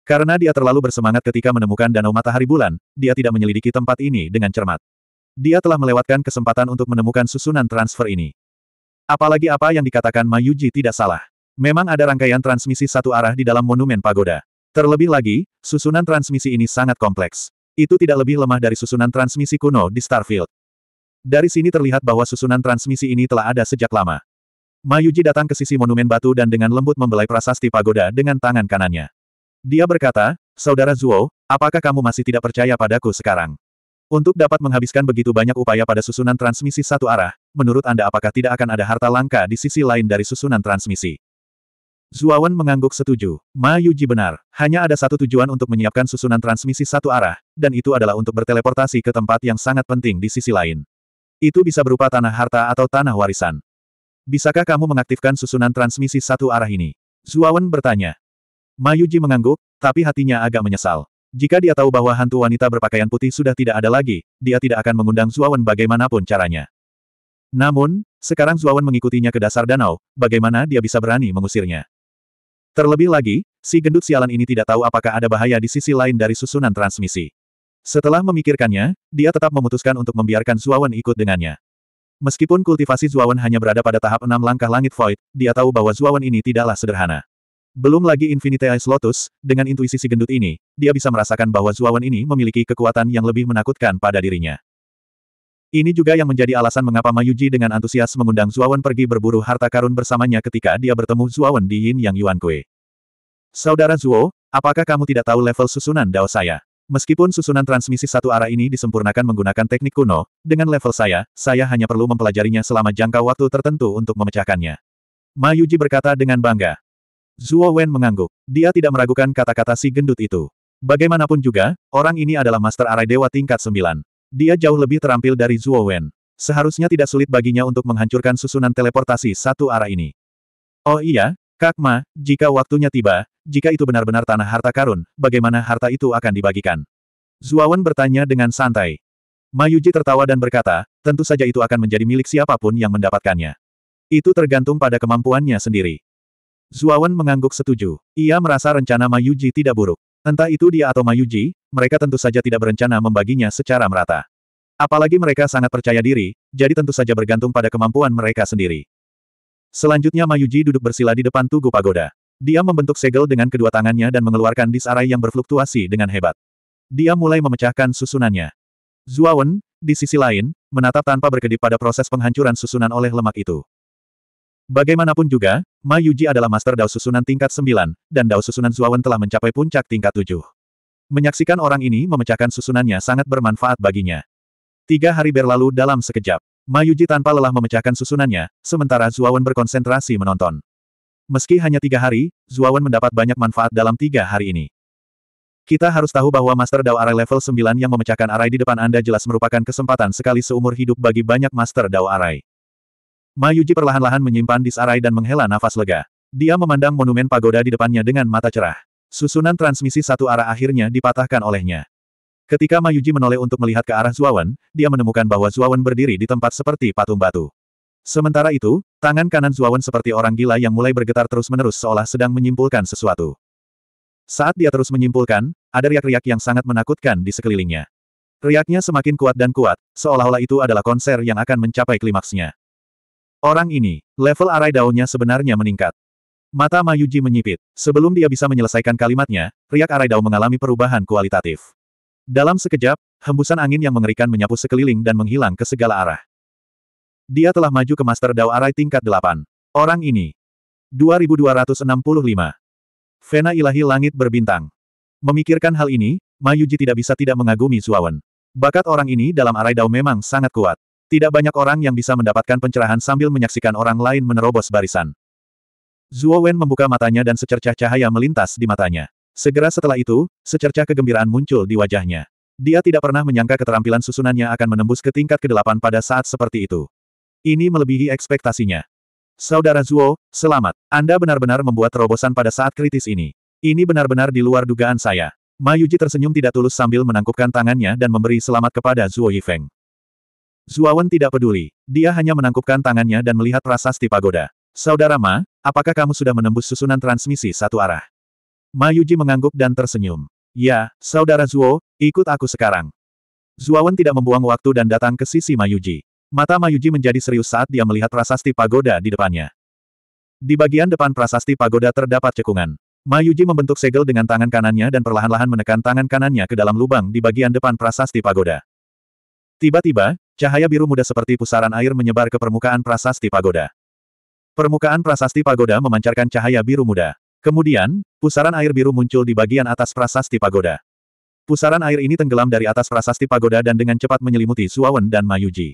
Karena dia terlalu bersemangat ketika menemukan danau matahari bulan, dia tidak menyelidiki tempat ini dengan cermat. Dia telah melewatkan kesempatan untuk menemukan susunan transfer ini. Apalagi apa yang dikatakan Mayuji tidak salah. Memang ada rangkaian transmisi satu arah di dalam monumen pagoda. Terlebih lagi, susunan transmisi ini sangat kompleks. Itu tidak lebih lemah dari susunan transmisi kuno di Starfield. Dari sini terlihat bahwa susunan transmisi ini telah ada sejak lama. Mayuji datang ke sisi monumen batu dan dengan lembut membelai prasasti pagoda dengan tangan kanannya. Dia berkata, Saudara Zuo, apakah kamu masih tidak percaya padaku sekarang? Untuk dapat menghabiskan begitu banyak upaya pada susunan transmisi satu arah, menurut Anda apakah tidak akan ada harta langka di sisi lain dari susunan transmisi? Zuawan mengangguk setuju. Ma Yuji benar, hanya ada satu tujuan untuk menyiapkan susunan transmisi satu arah, dan itu adalah untuk berteleportasi ke tempat yang sangat penting di sisi lain. Itu bisa berupa tanah harta atau tanah warisan. Bisakah kamu mengaktifkan susunan transmisi satu arah ini? Zuawan bertanya. Mayuji mengangguk, tapi hatinya agak menyesal. Jika dia tahu bahwa hantu wanita berpakaian putih sudah tidak ada lagi, dia tidak akan mengundang Zuawan bagaimanapun caranya. Namun, sekarang Zuawan mengikutinya ke dasar danau, bagaimana dia bisa berani mengusirnya? Terlebih lagi, si gendut sialan ini tidak tahu apakah ada bahaya di sisi lain dari susunan transmisi. Setelah memikirkannya, dia tetap memutuskan untuk membiarkan Zuawan ikut dengannya. Meskipun kultivasi Zuawan hanya berada pada tahap enam langkah langit void, dia tahu bahwa Zuawan ini tidaklah sederhana. Belum lagi Infinite Ice Lotus, dengan intuisi si gendut ini, dia bisa merasakan bahwa Zuawan ini memiliki kekuatan yang lebih menakutkan pada dirinya. Ini juga yang menjadi alasan mengapa Mayuji dengan antusias mengundang Zuawan pergi berburu harta karun bersamanya ketika dia bertemu Zuawan di Yin Yang Yuan Kue. Saudara Zuo, apakah kamu tidak tahu level susunan Dao saya? Meskipun susunan transmisi satu arah ini disempurnakan menggunakan teknik kuno, dengan level saya, saya hanya perlu mempelajarinya selama jangka waktu tertentu untuk memecahkannya. Ma Yuji berkata dengan bangga. Zuo Wen mengangguk. Dia tidak meragukan kata-kata si gendut itu. Bagaimanapun juga, orang ini adalah Master Arai Dewa tingkat 9. Dia jauh lebih terampil dari Zuo Wen. Seharusnya tidak sulit baginya untuk menghancurkan susunan teleportasi satu arah ini. Oh iya, Kak Ma, jika waktunya tiba, jika itu benar-benar tanah harta karun, bagaimana harta itu akan dibagikan? Zuawan bertanya dengan santai. Mayuji tertawa dan berkata, tentu saja itu akan menjadi milik siapapun yang mendapatkannya. Itu tergantung pada kemampuannya sendiri. Zuawan mengangguk setuju. Ia merasa rencana Mayuji tidak buruk. Entah itu dia atau Mayuji, mereka tentu saja tidak berencana membaginya secara merata. Apalagi mereka sangat percaya diri, jadi tentu saja bergantung pada kemampuan mereka sendiri. Selanjutnya Mayuji duduk bersila di depan tugu pagoda. Dia membentuk segel dengan kedua tangannya dan mengeluarkan disarai yang berfluktuasi dengan hebat. Dia mulai memecahkan susunannya. Zuawan, di sisi lain, menatap tanpa berkedip pada proses penghancuran susunan oleh lemak itu. Bagaimanapun juga, Mayuji adalah master dao susunan tingkat 9, dan dao susunan Zuawan telah mencapai puncak tingkat 7. Menyaksikan orang ini memecahkan susunannya sangat bermanfaat baginya. Tiga hari berlalu dalam sekejap. Mayuji tanpa lelah memecahkan susunannya, sementara Zuawan berkonsentrasi menonton. Meski hanya tiga hari, Zuawan mendapat banyak manfaat dalam tiga hari ini. Kita harus tahu bahwa Master Dao Arai level 9 yang memecahkan Arai di depan Anda jelas merupakan kesempatan sekali seumur hidup bagi banyak Master Dao Arai. Mayuji perlahan-lahan menyimpan disarai dan menghela nafas lega. Dia memandang monumen pagoda di depannya dengan mata cerah. Susunan transmisi satu arah akhirnya dipatahkan olehnya. Ketika Mayuji menoleh untuk melihat ke arah Zuawan, dia menemukan bahwa Zuawan berdiri di tempat seperti patung batu. Sementara itu, tangan kanan Zuawan seperti orang gila yang mulai bergetar terus-menerus seolah sedang menyimpulkan sesuatu. Saat dia terus menyimpulkan, ada riak-riak yang sangat menakutkan di sekelilingnya. Riaknya semakin kuat dan kuat, seolah-olah itu adalah konser yang akan mencapai klimaksnya. Orang ini, level arai daunnya sebenarnya meningkat. Mata Mayuji menyipit. Sebelum dia bisa menyelesaikan kalimatnya, riak arai daun mengalami perubahan kualitatif. Dalam sekejap, hembusan angin yang mengerikan menyapu sekeliling dan menghilang ke segala arah. Dia telah maju ke Master Dao Arai tingkat 8. Orang ini. 2265. Vena ilahi langit berbintang. Memikirkan hal ini, Mayuji tidak bisa tidak mengagumi Zuawan. Bakat orang ini dalam arai Dao memang sangat kuat. Tidak banyak orang yang bisa mendapatkan pencerahan sambil menyaksikan orang lain menerobos barisan. Zuo Wen membuka matanya dan secercah cahaya melintas di matanya. Segera setelah itu, secercah kegembiraan muncul di wajahnya. Dia tidak pernah menyangka keterampilan susunannya akan menembus ke tingkat ke-8 pada saat seperti itu. Ini melebihi ekspektasinya. Saudara Zuo, selamat. Anda benar-benar membuat terobosan pada saat kritis ini. Ini benar-benar di luar dugaan saya. Mayuji tersenyum tidak tulus sambil menangkupkan tangannya dan memberi selamat kepada Zuo Yifeng. Zuo Wen tidak peduli. Dia hanya menangkupkan tangannya dan melihat prasasti pagoda. Saudara Ma, apakah kamu sudah menembus susunan transmisi satu arah? Mayuji mengangguk dan tersenyum. Ya, saudara Zuo, ikut aku sekarang. Zuawan tidak membuang waktu dan datang ke sisi Mayuji. Mata Mayuji menjadi serius saat dia melihat prasasti pagoda di depannya. Di bagian depan prasasti pagoda terdapat cekungan. Mayuji membentuk segel dengan tangan kanannya dan perlahan-lahan menekan tangan kanannya ke dalam lubang di bagian depan prasasti pagoda. Tiba-tiba, cahaya biru muda seperti pusaran air menyebar ke permukaan prasasti pagoda. Permukaan prasasti pagoda memancarkan cahaya biru muda. Kemudian, pusaran air biru muncul di bagian atas prasasti pagoda. Pusaran air ini tenggelam dari atas prasasti pagoda dan dengan cepat menyelimuti Zuawan dan Mayuji.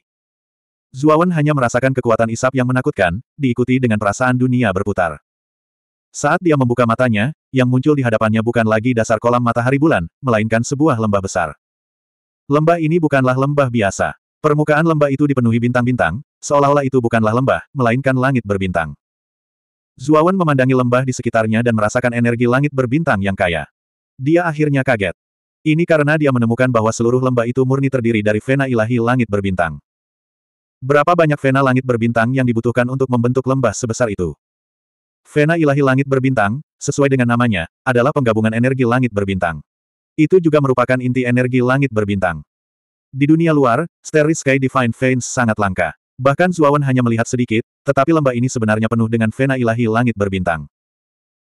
Zuawan hanya merasakan kekuatan isap yang menakutkan, diikuti dengan perasaan dunia berputar. Saat dia membuka matanya, yang muncul di hadapannya bukan lagi dasar kolam matahari bulan, melainkan sebuah lembah besar. Lembah ini bukanlah lembah biasa. Permukaan lembah itu dipenuhi bintang-bintang, seolah-olah itu bukanlah lembah, melainkan langit berbintang. Zuawan memandangi lembah di sekitarnya dan merasakan energi langit berbintang yang kaya. Dia akhirnya kaget. Ini karena dia menemukan bahwa seluruh lembah itu murni terdiri dari vena ilahi langit berbintang. Berapa banyak vena langit berbintang yang dibutuhkan untuk membentuk lembah sebesar itu? Vena ilahi langit berbintang, sesuai dengan namanya, adalah penggabungan energi langit berbintang. Itu juga merupakan inti energi langit berbintang. Di dunia luar, Starry Sky Divine Veins sangat langka. Bahkan Zuawan hanya melihat sedikit, tetapi lembah ini sebenarnya penuh dengan vena ilahi langit berbintang.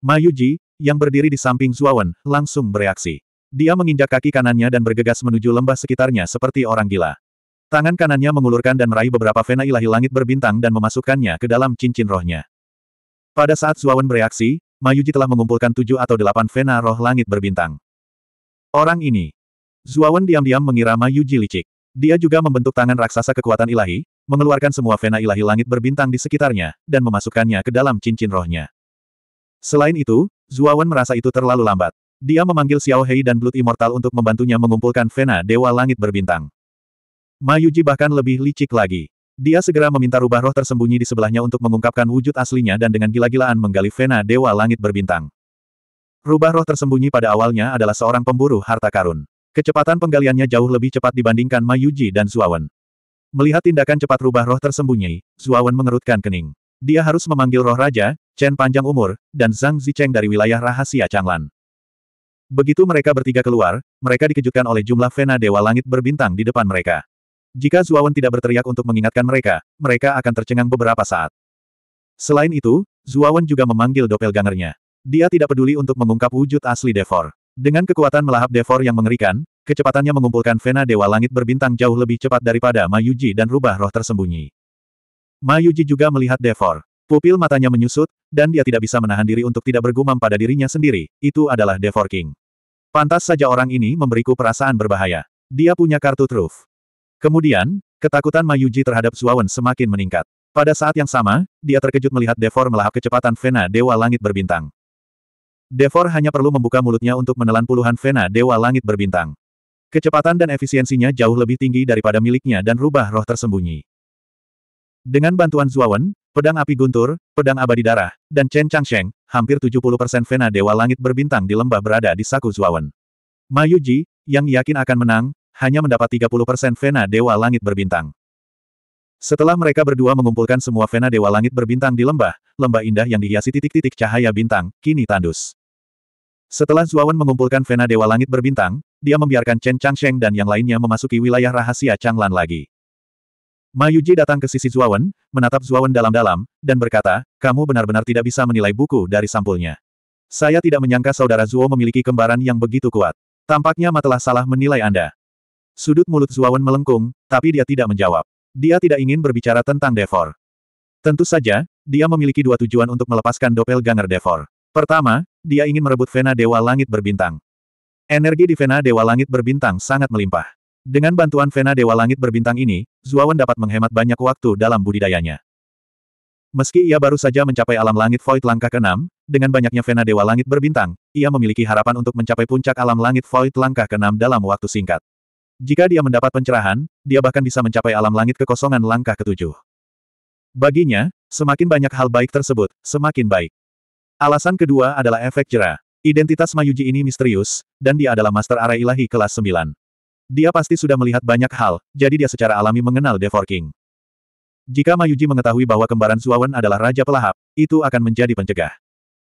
Mayuji, yang berdiri di samping Zuawan, langsung bereaksi. Dia menginjak kaki kanannya dan bergegas menuju lembah sekitarnya seperti orang gila. Tangan kanannya mengulurkan dan meraih beberapa vena ilahi langit berbintang dan memasukkannya ke dalam cincin rohnya. Pada saat Zuawan bereaksi, Mayuji telah mengumpulkan tujuh atau delapan vena roh langit berbintang. Orang ini. Zuawan diam-diam mengira Mayuji licik. Dia juga membentuk tangan raksasa kekuatan ilahi, mengeluarkan semua vena ilahi langit berbintang di sekitarnya, dan memasukkannya ke dalam cincin rohnya. Selain itu, Zuawan merasa itu terlalu lambat. Dia memanggil Xiao Hei dan Blood Immortal untuk membantunya mengumpulkan vena dewa langit berbintang. Mayuji bahkan lebih licik lagi. Dia segera meminta rubah roh tersembunyi di sebelahnya untuk mengungkapkan wujud aslinya dan dengan gila-gilaan menggali vena dewa langit berbintang. Rubah roh tersembunyi pada awalnya adalah seorang pemburu harta karun. Kecepatan penggaliannya jauh lebih cepat dibandingkan Mayuji dan Zuawan. Melihat tindakan cepat rubah roh tersembunyi, Zuawan mengerutkan kening. Dia harus memanggil roh raja, Chen panjang umur, dan Zhang Zicheng dari wilayah rahasia Changlan. Begitu mereka bertiga keluar, mereka dikejutkan oleh jumlah Vena Dewa Langit berbintang di depan mereka. Jika Zuawan tidak berteriak untuk mengingatkan mereka, mereka akan tercengang beberapa saat. Selain itu, Zuawan juga memanggil doppelgangernya. Dia tidak peduli untuk mengungkap wujud asli Devor. Dengan kekuatan melahap Devor yang mengerikan, Kecepatannya mengumpulkan Vena Dewa Langit berbintang jauh lebih cepat daripada Mayuji dan rubah roh tersembunyi. Mayuji juga melihat Devor. Pupil matanya menyusut, dan dia tidak bisa menahan diri untuk tidak bergumam pada dirinya sendiri, itu adalah Devor King. Pantas saja orang ini memberiku perasaan berbahaya. Dia punya kartu truf. Kemudian, ketakutan Mayuji terhadap Zuawan semakin meningkat. Pada saat yang sama, dia terkejut melihat Devor melahap kecepatan Vena Dewa Langit Berbintang. Devor hanya perlu membuka mulutnya untuk menelan puluhan Vena Dewa Langit Berbintang. Kecepatan dan efisiensinya jauh lebih tinggi daripada miliknya dan rubah roh tersembunyi. Dengan bantuan Zuawan, pedang api guntur, pedang abadi darah, dan Chen Changsheng, hampir 70% Vena Dewa Langit berbintang di lembah berada di saku Zuawan. Mayuji, yang yakin akan menang, hanya mendapat 30% Vena Dewa Langit berbintang. Setelah mereka berdua mengumpulkan semua Vena Dewa Langit berbintang di lembah, lembah indah yang dihiasi titik-titik cahaya bintang, kini tandus. Setelah Zuawan mengumpulkan Vena Dewa Langit berbintang, dia membiarkan Chen Changsheng dan yang lainnya memasuki wilayah rahasia Changlan lagi. Ma Yuji datang ke sisi Zuawan, menatap Zuawan dalam-dalam, dan berkata, kamu benar-benar tidak bisa menilai buku dari sampulnya. Saya tidak menyangka saudara Zuo memiliki kembaran yang begitu kuat. Tampaknya Ma telah salah menilai Anda. Sudut mulut Zuawan melengkung, tapi dia tidak menjawab. Dia tidak ingin berbicara tentang Devor. Tentu saja, dia memiliki dua tujuan untuk melepaskan doppelganger Devor. Pertama, dia ingin merebut Vena Dewa Langit Berbintang. Energi di Vena Dewa Langit berbintang sangat melimpah. Dengan bantuan Vena Dewa Langit berbintang ini, Zuawan dapat menghemat banyak waktu dalam budidayanya. Meski ia baru saja mencapai alam langit void langkah ke-6, dengan banyaknya Vena Dewa Langit berbintang, ia memiliki harapan untuk mencapai puncak alam langit void langkah ke-6 dalam waktu singkat. Jika dia mendapat pencerahan, dia bahkan bisa mencapai alam langit kekosongan langkah ke-7. Baginya, semakin banyak hal baik tersebut, semakin baik. Alasan kedua adalah efek jerah. Identitas Mayuji ini misterius, dan dia adalah Master Arai Ilahi kelas 9. Dia pasti sudah melihat banyak hal, jadi dia secara alami mengenal Devor King. Jika Mayuji mengetahui bahwa kembaran Zuawan adalah Raja Pelahap, itu akan menjadi pencegah.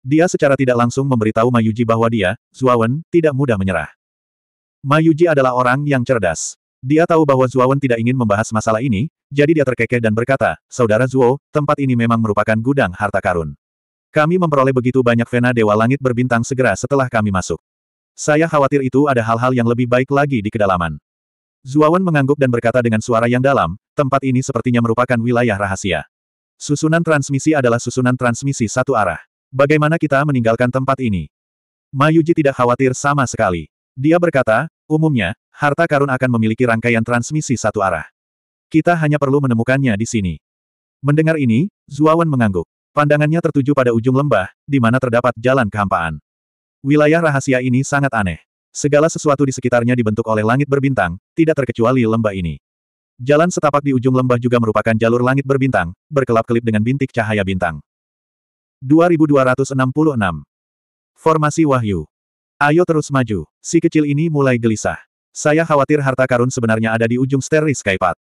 Dia secara tidak langsung memberitahu Mayuji bahwa dia, Zuawan, tidak mudah menyerah. Mayuji adalah orang yang cerdas. Dia tahu bahwa Zuawan tidak ingin membahas masalah ini, jadi dia terkekeh dan berkata, Saudara Zuo, tempat ini memang merupakan gudang harta karun. Kami memperoleh begitu banyak vena dewa langit berbintang segera setelah kami masuk. Saya khawatir itu ada hal-hal yang lebih baik lagi di kedalaman. Zuawan mengangguk dan berkata dengan suara yang dalam, tempat ini sepertinya merupakan wilayah rahasia. Susunan transmisi adalah susunan transmisi satu arah. Bagaimana kita meninggalkan tempat ini? Mayuji tidak khawatir sama sekali. Dia berkata, umumnya, harta karun akan memiliki rangkaian transmisi satu arah. Kita hanya perlu menemukannya di sini. Mendengar ini, Zuawan mengangguk. Pandangannya tertuju pada ujung lembah, di mana terdapat jalan kehampaan. Wilayah rahasia ini sangat aneh. Segala sesuatu di sekitarnya dibentuk oleh langit berbintang, tidak terkecuali lembah ini. Jalan setapak di ujung lembah juga merupakan jalur langit berbintang, berkelap-kelip dengan bintik cahaya bintang. 2266 Formasi Wahyu Ayo terus maju. Si kecil ini mulai gelisah. Saya khawatir harta karun sebenarnya ada di ujung steri Skypad.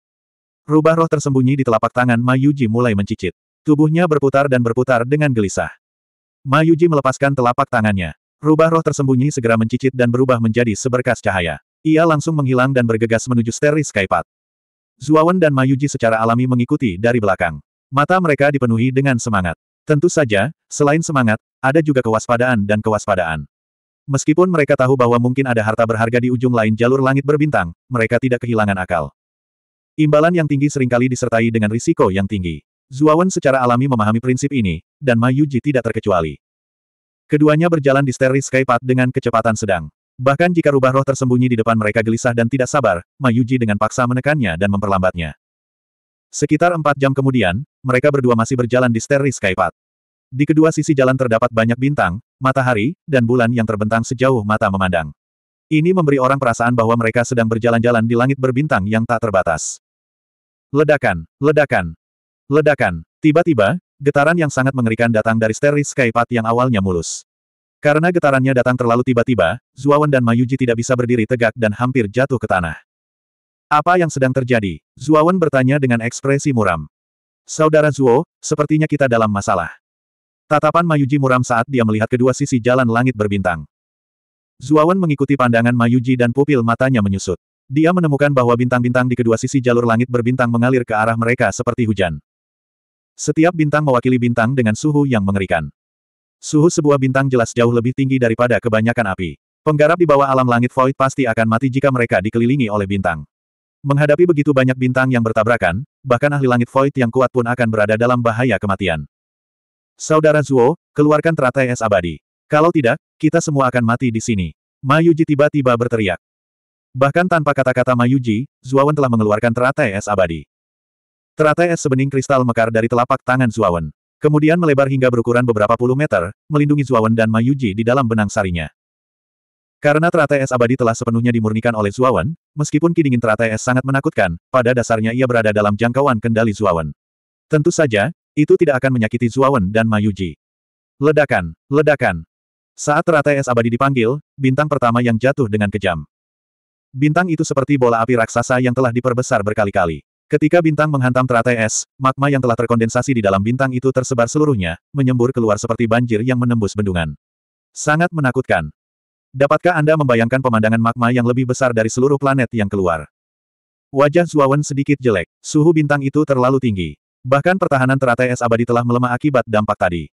Rubah roh tersembunyi di telapak tangan Mayuji mulai mencicit. Tubuhnya berputar dan berputar dengan gelisah. Mayuji melepaskan telapak tangannya. Rubah roh tersembunyi segera mencicit dan berubah menjadi seberkas cahaya. Ia langsung menghilang dan bergegas menuju Steri Skypad. Zuawan dan Mayuji secara alami mengikuti dari belakang. Mata mereka dipenuhi dengan semangat. Tentu saja, selain semangat, ada juga kewaspadaan dan kewaspadaan. Meskipun mereka tahu bahwa mungkin ada harta berharga di ujung lain jalur langit berbintang, mereka tidak kehilangan akal. Imbalan yang tinggi seringkali disertai dengan risiko yang tinggi. Zuawan secara alami memahami prinsip ini, dan Ma Yuji tidak terkecuali. Keduanya berjalan di steril Sky Path dengan kecepatan sedang. Bahkan jika rubah roh tersembunyi di depan mereka gelisah dan tidak sabar, Ma Yuji dengan paksa menekannya dan memperlambatnya. Sekitar empat jam kemudian, mereka berdua masih berjalan di steril Sky Path. Di kedua sisi jalan terdapat banyak bintang, matahari, dan bulan yang terbentang sejauh mata memandang. Ini memberi orang perasaan bahwa mereka sedang berjalan-jalan di langit berbintang yang tak terbatas. Ledakan, ledakan, Ledakan. Tiba-tiba, getaran yang sangat mengerikan datang dari steris Skypath yang awalnya mulus. Karena getarannya datang terlalu tiba-tiba, Zuawan dan Mayuji tidak bisa berdiri tegak dan hampir jatuh ke tanah. Apa yang sedang terjadi? Zuawan bertanya dengan ekspresi muram. Saudara Zuo, sepertinya kita dalam masalah. Tatapan Mayuji muram saat dia melihat kedua sisi jalan langit berbintang. Zuawan mengikuti pandangan Mayuji dan pupil matanya menyusut. Dia menemukan bahwa bintang-bintang di kedua sisi jalur langit berbintang mengalir ke arah mereka seperti hujan. Setiap bintang mewakili bintang dengan suhu yang mengerikan. Suhu sebuah bintang jelas jauh lebih tinggi daripada kebanyakan api. Penggarap di bawah alam langit void pasti akan mati jika mereka dikelilingi oleh bintang. Menghadapi begitu banyak bintang yang bertabrakan, bahkan ahli langit void yang kuat pun akan berada dalam bahaya kematian. Saudara Zuo, keluarkan teratai es abadi. Kalau tidak, kita semua akan mati di sini. Mayuji tiba-tiba berteriak. Bahkan tanpa kata-kata Mayuji, Zuawan telah mengeluarkan teratai es abadi. Teratai es sebening kristal mekar dari telapak tangan Zuawan. Kemudian melebar hingga berukuran beberapa puluh meter, melindungi Zuawan dan Mayuji di dalam benang sarinya. Karena teratai es abadi telah sepenuhnya dimurnikan oleh Zuawan, meskipun kidingin teratai es sangat menakutkan, pada dasarnya ia berada dalam jangkauan kendali Zuawan. Tentu saja, itu tidak akan menyakiti Zuawan dan Mayuji. Ledakan, ledakan. Saat teratai es abadi dipanggil, bintang pertama yang jatuh dengan kejam. Bintang itu seperti bola api raksasa yang telah diperbesar berkali-kali. Ketika bintang menghantam teratai es, magma yang telah terkondensasi di dalam bintang itu tersebar seluruhnya, menyembur keluar seperti banjir yang menembus bendungan. Sangat menakutkan. Dapatkah Anda membayangkan pemandangan magma yang lebih besar dari seluruh planet yang keluar? Wajah Zuawan sedikit jelek, suhu bintang itu terlalu tinggi. Bahkan pertahanan teratai es abadi telah melemah akibat dampak tadi.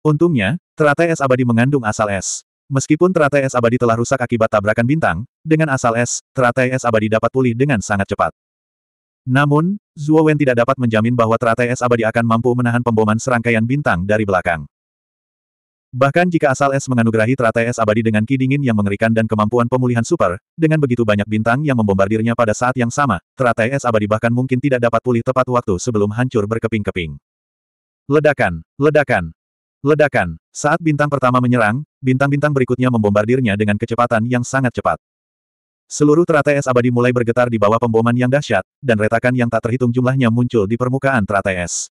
Untungnya, teratai es abadi mengandung asal es. Meskipun teratai es abadi telah rusak akibat tabrakan bintang, dengan asal es, teratai es abadi dapat pulih dengan sangat cepat. Namun, Zhuo Wen tidak dapat menjamin bahwa teratai es abadi akan mampu menahan pemboman serangkaian bintang dari belakang. Bahkan jika asal es menganugerahi teratai es abadi dengan ki dingin yang mengerikan dan kemampuan pemulihan super, dengan begitu banyak bintang yang membombardirnya pada saat yang sama, teratai es abadi bahkan mungkin tidak dapat pulih tepat waktu sebelum hancur berkeping-keping. Ledakan, ledakan, ledakan. Saat bintang pertama menyerang, bintang-bintang berikutnya membombardirnya dengan kecepatan yang sangat cepat. Seluruh teratai es abadi mulai bergetar di bawah pemboman yang dahsyat, dan retakan yang tak terhitung jumlahnya muncul di permukaan teratai es.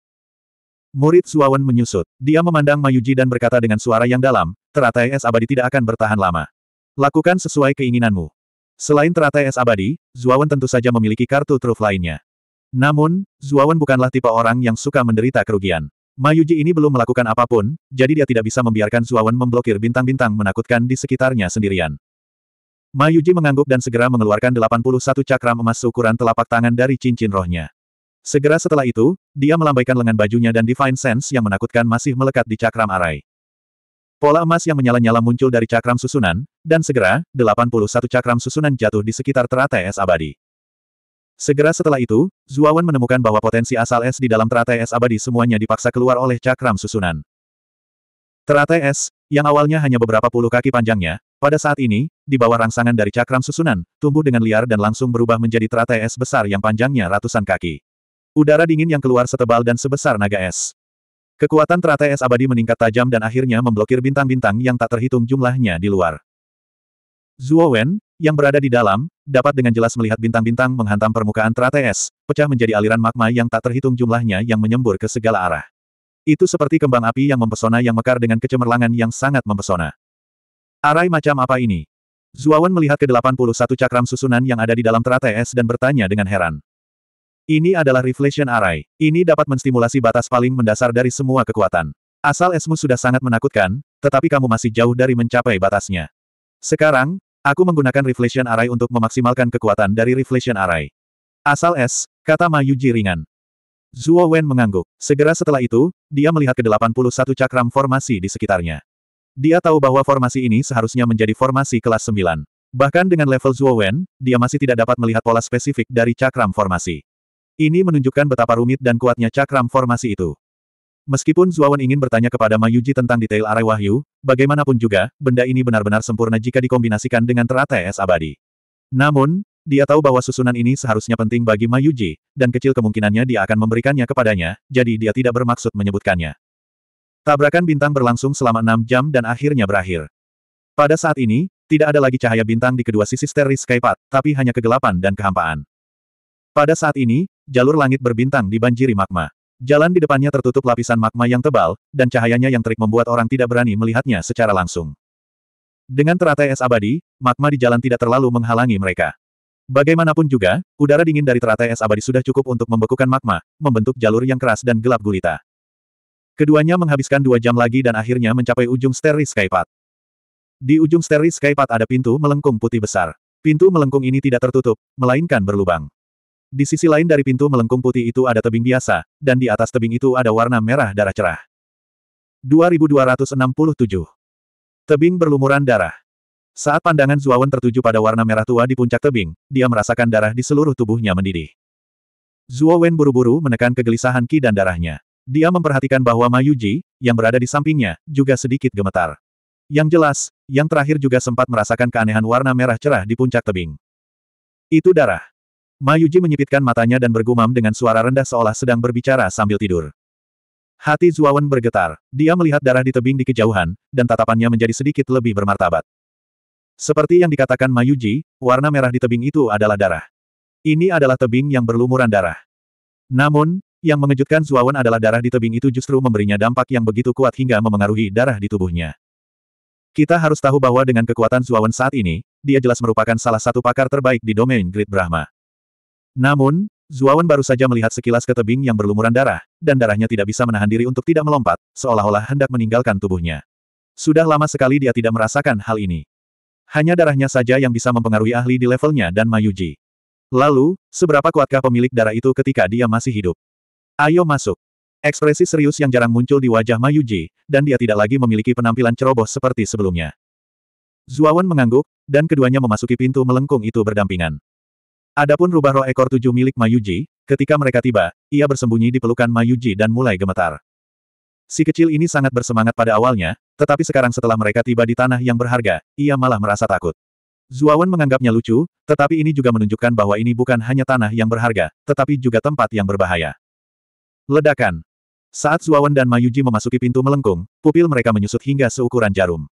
Murid Suawan menyusut. Dia memandang Mayuji dan berkata dengan suara yang dalam, teratai es abadi tidak akan bertahan lama. Lakukan sesuai keinginanmu. Selain teratai es abadi, Zuawan tentu saja memiliki kartu truf lainnya. Namun, Zuawan bukanlah tipe orang yang suka menderita kerugian. Mayuji ini belum melakukan apapun, jadi dia tidak bisa membiarkan Zuawan memblokir bintang-bintang menakutkan di sekitarnya sendirian. Mayuji mengangguk dan segera mengeluarkan 81 cakram emas seukuran telapak tangan dari cincin rohnya. Segera setelah itu, dia melambaikan lengan bajunya dan Divine Sense yang menakutkan masih melekat di cakram arai. Pola emas yang menyala-nyala muncul dari cakram susunan, dan segera, 81 cakram susunan jatuh di sekitar teratai es abadi. Segera setelah itu, Zuawan menemukan bahwa potensi asal es di dalam teratai es abadi semuanya dipaksa keluar oleh cakram susunan. Teratai es, yang awalnya hanya beberapa puluh kaki panjangnya, pada saat ini, di bawah rangsangan dari cakram susunan, tumbuh dengan liar dan langsung berubah menjadi teratai es besar yang panjangnya ratusan kaki. Udara dingin yang keluar setebal dan sebesar naga es. Kekuatan teratai es abadi meningkat tajam dan akhirnya memblokir bintang-bintang yang tak terhitung jumlahnya di luar. Zhuo Wen, yang berada di dalam, dapat dengan jelas melihat bintang-bintang menghantam permukaan teratai es, pecah menjadi aliran magma yang tak terhitung jumlahnya yang menyembur ke segala arah. Itu seperti kembang api yang mempesona yang mekar dengan kecemerlangan yang sangat mempesona. Arai macam apa ini? Zuawan melihat ke-81 cakram susunan yang ada di dalam teratai es dan bertanya dengan heran. Ini adalah Reflection Array. Ini dapat menstimulasi batas paling mendasar dari semua kekuatan. Asal esmu sudah sangat menakutkan, tetapi kamu masih jauh dari mencapai batasnya. Sekarang, aku menggunakan Reflection Array untuk memaksimalkan kekuatan dari Reflection Array. Asal es, kata Mayuji ringan. Zuo Wen mengangguk. Segera setelah itu, dia melihat ke-81 cakram formasi di sekitarnya. Dia tahu bahwa formasi ini seharusnya menjadi formasi kelas 9. Bahkan dengan level Zuo Wen, dia masih tidak dapat melihat pola spesifik dari cakram formasi. Ini menunjukkan betapa rumit dan kuatnya cakram formasi itu. Meskipun Wen ingin bertanya kepada Mayuji tentang detail arai wahyu, bagaimanapun juga, benda ini benar-benar sempurna jika dikombinasikan dengan teratai es abadi. Namun, dia tahu bahwa susunan ini seharusnya penting bagi Mayuji, dan kecil kemungkinannya dia akan memberikannya kepadanya, jadi dia tidak bermaksud menyebutkannya. Tabrakan bintang berlangsung selama enam jam dan akhirnya berakhir. Pada saat ini, tidak ada lagi cahaya bintang di kedua sisi sky Skypath, tapi hanya kegelapan dan kehampaan. Pada saat ini, jalur langit berbintang dibanjiri magma. Jalan di depannya tertutup lapisan magma yang tebal, dan cahayanya yang terik membuat orang tidak berani melihatnya secara langsung. Dengan teratai es abadi, magma di jalan tidak terlalu menghalangi mereka. Bagaimanapun juga, udara dingin dari teratai es abadi sudah cukup untuk membekukan magma, membentuk jalur yang keras dan gelap gulita. Keduanya menghabiskan dua jam lagi dan akhirnya mencapai ujung Starry Skypath. Di ujung Starry Skypath ada pintu melengkung putih besar. Pintu melengkung ini tidak tertutup, melainkan berlubang. Di sisi lain dari pintu melengkung putih itu ada tebing biasa, dan di atas tebing itu ada warna merah darah cerah. 2267. Tebing berlumuran darah. Saat pandangan Zuawan tertuju pada warna merah tua di puncak tebing, dia merasakan darah di seluruh tubuhnya mendidih. Zuawan buru-buru menekan kegelisahan Ki dan darahnya. Dia memperhatikan bahwa Mayuji, yang berada di sampingnya, juga sedikit gemetar. Yang jelas, yang terakhir juga sempat merasakan keanehan warna merah cerah di puncak tebing. Itu darah. Mayuji menyipitkan matanya dan bergumam dengan suara rendah seolah sedang berbicara sambil tidur. Hati Zuawan bergetar. Dia melihat darah di tebing di kejauhan, dan tatapannya menjadi sedikit lebih bermartabat. Seperti yang dikatakan Mayuji, warna merah di tebing itu adalah darah. Ini adalah tebing yang berlumuran darah. Namun, yang mengejutkan Zuawan adalah darah di tebing itu justru memberinya dampak yang begitu kuat hingga memengaruhi darah di tubuhnya. Kita harus tahu bahwa dengan kekuatan Zuawan saat ini, dia jelas merupakan salah satu pakar terbaik di domain Great Brahma. Namun, Zuawan baru saja melihat sekilas ke tebing yang berlumuran darah, dan darahnya tidak bisa menahan diri untuk tidak melompat, seolah-olah hendak meninggalkan tubuhnya. Sudah lama sekali dia tidak merasakan hal ini. Hanya darahnya saja yang bisa mempengaruhi ahli di levelnya dan Mayuji. Lalu, seberapa kuatkah pemilik darah itu ketika dia masih hidup? Ayo masuk. Ekspresi serius yang jarang muncul di wajah Mayuji, dan dia tidak lagi memiliki penampilan ceroboh seperti sebelumnya. Zuawan mengangguk, dan keduanya memasuki pintu melengkung itu berdampingan. Adapun rubah roh ekor tujuh milik Mayuji, ketika mereka tiba, ia bersembunyi di pelukan Mayuji dan mulai gemetar. Si kecil ini sangat bersemangat pada awalnya, tetapi sekarang setelah mereka tiba di tanah yang berharga, ia malah merasa takut. Zuawan menganggapnya lucu, tetapi ini juga menunjukkan bahwa ini bukan hanya tanah yang berharga, tetapi juga tempat yang berbahaya. Ledakan. Saat Zuawan dan Mayuji memasuki pintu melengkung, pupil mereka menyusut hingga seukuran jarum.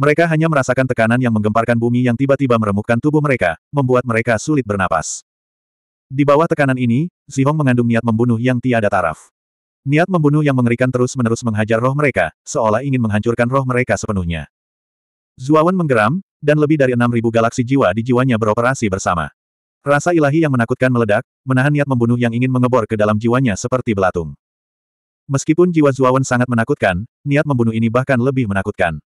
Mereka hanya merasakan tekanan yang menggemparkan bumi yang tiba-tiba meremukkan tubuh mereka, membuat mereka sulit bernapas. Di bawah tekanan ini, Zihong mengandung niat membunuh yang tiada taraf. Niat membunuh yang mengerikan terus-menerus menghajar roh mereka, seolah ingin menghancurkan roh mereka sepenuhnya. Zuawan menggeram, dan lebih dari 6.000 galaksi jiwa di jiwanya beroperasi bersama. Rasa ilahi yang menakutkan meledak, menahan niat membunuh yang ingin mengebor ke dalam jiwanya seperti belatung. Meskipun jiwa Zuawan sangat menakutkan, niat membunuh ini bahkan lebih menakutkan.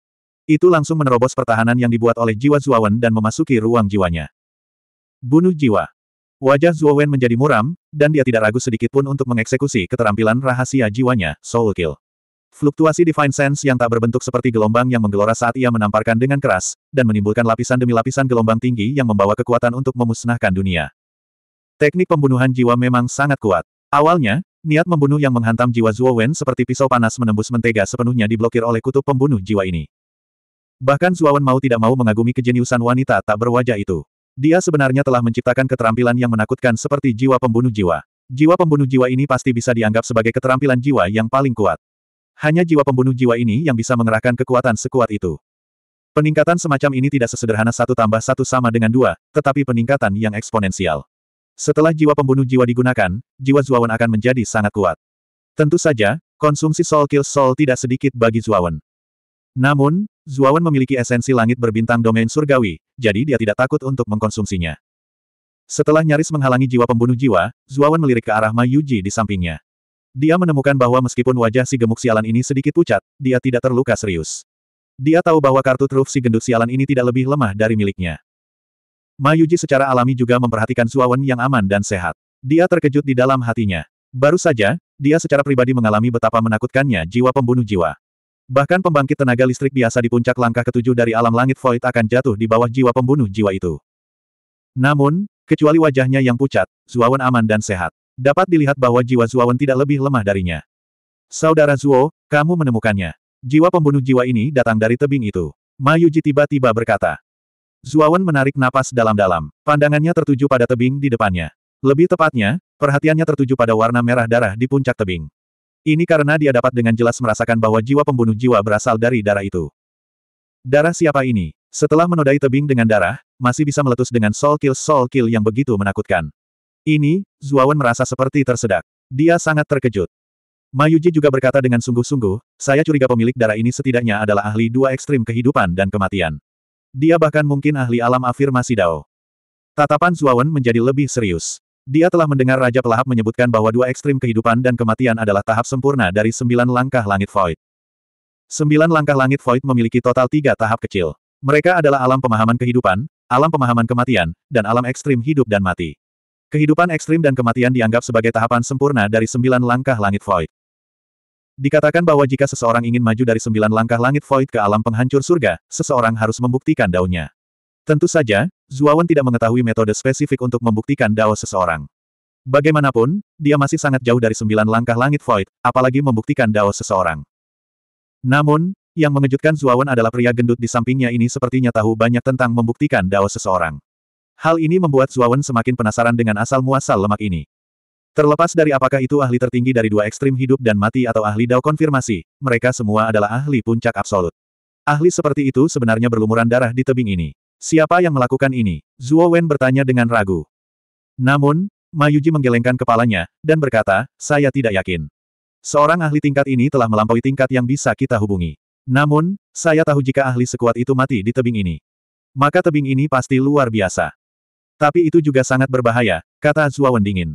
Itu langsung menerobos pertahanan yang dibuat oleh jiwa Zuawan dan memasuki ruang jiwanya. Bunuh jiwa. Wajah Zuawan menjadi muram, dan dia tidak ragu sedikit pun untuk mengeksekusi keterampilan rahasia jiwanya, Soul Kill. Fluktuasi Divine Sense yang tak berbentuk seperti gelombang yang menggelora saat ia menamparkan dengan keras, dan menimbulkan lapisan demi lapisan gelombang tinggi yang membawa kekuatan untuk memusnahkan dunia. Teknik pembunuhan jiwa memang sangat kuat. Awalnya, niat membunuh yang menghantam jiwa Zuo Wen seperti pisau panas menembus mentega sepenuhnya diblokir oleh kutub pembunuh jiwa ini. Bahkan Zuo Wen mau tidak mau mengagumi kejeniusan wanita tak berwajah itu. Dia sebenarnya telah menciptakan keterampilan yang menakutkan seperti jiwa pembunuh jiwa. Jiwa pembunuh jiwa ini pasti bisa dianggap sebagai keterampilan jiwa yang paling kuat. Hanya jiwa pembunuh jiwa ini yang bisa mengerahkan kekuatan sekuat itu. Peningkatan semacam ini tidak sesederhana satu tambah satu sama dengan dua, tetapi peningkatan yang eksponensial. Setelah jiwa pembunuh jiwa digunakan, jiwa Zuawan akan menjadi sangat kuat. Tentu saja, konsumsi Soul Kill Soul tidak sedikit bagi Zuawan. Namun, Zuawan memiliki esensi langit berbintang domain surgawi, jadi dia tidak takut untuk mengkonsumsinya. Setelah nyaris menghalangi jiwa pembunuh jiwa, Zuawan melirik ke arah Mayuji di sampingnya. Dia menemukan bahwa meskipun wajah si gemuk sialan ini sedikit pucat, dia tidak terluka serius. Dia tahu bahwa kartu truf si gendut sialan ini tidak lebih lemah dari miliknya. Mayuji secara alami juga memperhatikan Zuawan yang aman dan sehat. Dia terkejut di dalam hatinya. Baru saja, dia secara pribadi mengalami betapa menakutkannya jiwa pembunuh jiwa. Bahkan pembangkit tenaga listrik biasa di puncak langkah ketujuh dari alam langit void akan jatuh di bawah jiwa pembunuh jiwa itu. Namun, kecuali wajahnya yang pucat, Zuawan aman dan sehat. Dapat dilihat bahwa jiwa Zuawan tidak lebih lemah darinya. Saudara Zuo, kamu menemukannya. Jiwa pembunuh jiwa ini datang dari tebing itu. Mayuji tiba-tiba berkata. Zuawan menarik napas dalam-dalam. Pandangannya tertuju pada tebing di depannya. Lebih tepatnya, perhatiannya tertuju pada warna merah darah di puncak tebing. Ini karena dia dapat dengan jelas merasakan bahwa jiwa pembunuh jiwa berasal dari darah itu. Darah siapa ini? Setelah menodai tebing dengan darah, masih bisa meletus dengan soul kill soul kill yang begitu menakutkan. Ini, Zuawan merasa seperti tersedak. Dia sangat terkejut. Mayuji juga berkata dengan sungguh-sungguh, saya curiga pemilik darah ini setidaknya adalah ahli dua ekstrim kehidupan dan kematian. Dia bahkan mungkin ahli alam afirmasi Dao. Tatapan Zuawan menjadi lebih serius. Dia telah mendengar Raja Pelahap menyebutkan bahwa dua ekstrim kehidupan dan kematian adalah tahap sempurna dari sembilan langkah langit void. Sembilan langkah langit void memiliki total tiga tahap kecil. Mereka adalah alam pemahaman kehidupan, alam pemahaman kematian, dan alam ekstrim hidup dan mati. Kehidupan ekstrim dan kematian dianggap sebagai tahapan sempurna dari sembilan langkah langit void. Dikatakan bahwa jika seseorang ingin maju dari sembilan langkah langit void ke alam penghancur surga, seseorang harus membuktikan daunnya. Tentu saja, Zuawan tidak mengetahui metode spesifik untuk membuktikan dao seseorang. Bagaimanapun, dia masih sangat jauh dari sembilan langkah langit void, apalagi membuktikan dao seseorang. Namun, yang mengejutkan Zuawan adalah pria gendut di sampingnya ini sepertinya tahu banyak tentang membuktikan dao seseorang. Hal ini membuat Zuawan semakin penasaran dengan asal-muasal lemak ini. Terlepas dari apakah itu ahli tertinggi dari dua ekstrim hidup dan mati atau ahli dao konfirmasi, mereka semua adalah ahli puncak absolut. Ahli seperti itu sebenarnya berlumuran darah di tebing ini. Siapa yang melakukan ini? Zuo Wen bertanya dengan ragu. Namun, Mayuji menggelengkan kepalanya, dan berkata, saya tidak yakin. Seorang ahli tingkat ini telah melampaui tingkat yang bisa kita hubungi. Namun, saya tahu jika ahli sekuat itu mati di tebing ini. Maka tebing ini pasti luar biasa. Tapi itu juga sangat berbahaya, kata Zuowen dingin.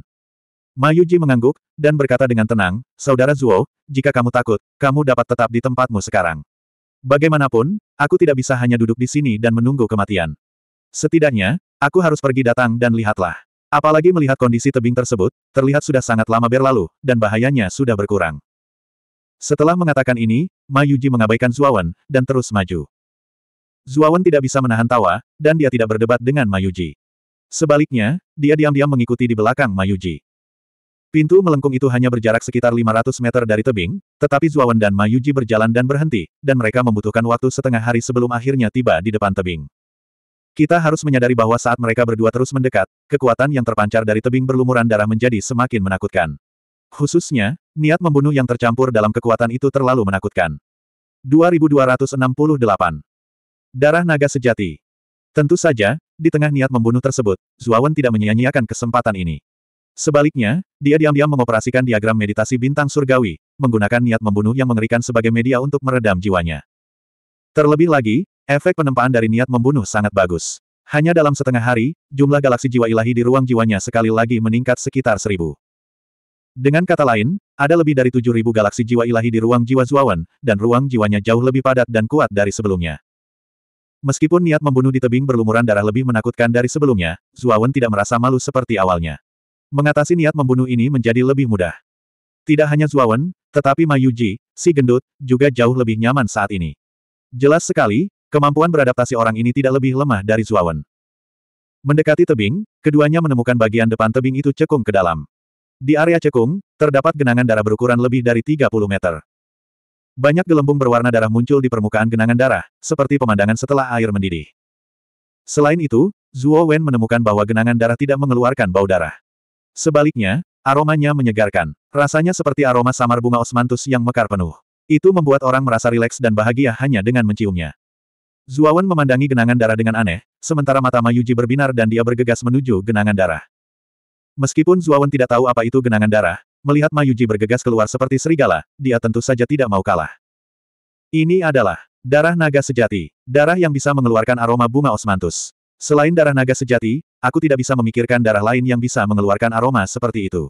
Mayuji mengangguk, dan berkata dengan tenang, Saudara Zuo, jika kamu takut, kamu dapat tetap di tempatmu sekarang. Bagaimanapun, aku tidak bisa hanya duduk di sini dan menunggu kematian. Setidaknya, aku harus pergi datang dan lihatlah. Apalagi melihat kondisi tebing tersebut, terlihat sudah sangat lama berlalu, dan bahayanya sudah berkurang. Setelah mengatakan ini, Mayuji mengabaikan Zuawan, dan terus maju. Zuawan tidak bisa menahan tawa, dan dia tidak berdebat dengan Mayuji. Sebaliknya, dia diam-diam mengikuti di belakang Mayuji. Pintu melengkung itu hanya berjarak sekitar 500 meter dari tebing, tetapi Zuawan dan Mayuji berjalan dan berhenti, dan mereka membutuhkan waktu setengah hari sebelum akhirnya tiba di depan tebing. Kita harus menyadari bahwa saat mereka berdua terus mendekat, kekuatan yang terpancar dari tebing berlumuran darah menjadi semakin menakutkan. Khususnya, niat membunuh yang tercampur dalam kekuatan itu terlalu menakutkan. 2268 Darah Naga Sejati Tentu saja, di tengah niat membunuh tersebut, Zuawan tidak menyia-nyiakan kesempatan ini. Sebaliknya, dia diam-diam mengoperasikan diagram meditasi bintang surgawi, menggunakan niat membunuh yang mengerikan sebagai media untuk meredam jiwanya. Terlebih lagi, efek penempaan dari niat membunuh sangat bagus. Hanya dalam setengah hari, jumlah galaksi jiwa ilahi di ruang jiwanya sekali lagi meningkat sekitar seribu. Dengan kata lain, ada lebih dari tujuh ribu galaksi jiwa ilahi di ruang jiwa Zuawan, dan ruang jiwanya jauh lebih padat dan kuat dari sebelumnya. Meskipun niat membunuh di tebing berlumuran darah lebih menakutkan dari sebelumnya, Zuawan tidak merasa malu seperti awalnya. Mengatasi niat membunuh ini menjadi lebih mudah. Tidak hanya Zuawan, tetapi Mayuji, si gendut, juga jauh lebih nyaman saat ini. Jelas sekali, kemampuan beradaptasi orang ini tidak lebih lemah dari Zuawan. Mendekati tebing, keduanya menemukan bagian depan tebing itu cekung ke dalam. Di area cekung, terdapat genangan darah berukuran lebih dari 30 meter. Banyak gelembung berwarna darah muncul di permukaan genangan darah, seperti pemandangan setelah air mendidih. Selain itu, Zuo Wen menemukan bahwa genangan darah tidak mengeluarkan bau darah. Sebaliknya, aromanya menyegarkan. Rasanya seperti aroma samar bunga osmantus yang mekar penuh. Itu membuat orang merasa rileks dan bahagia hanya dengan menciumnya. Wen memandangi genangan darah dengan aneh, sementara mata Mayuji berbinar dan dia bergegas menuju genangan darah. Meskipun Wen tidak tahu apa itu genangan darah, Melihat Mayuji bergegas keluar seperti serigala, dia tentu saja tidak mau kalah. Ini adalah darah naga sejati, darah yang bisa mengeluarkan aroma bunga osmantus. Selain darah naga sejati, aku tidak bisa memikirkan darah lain yang bisa mengeluarkan aroma seperti itu.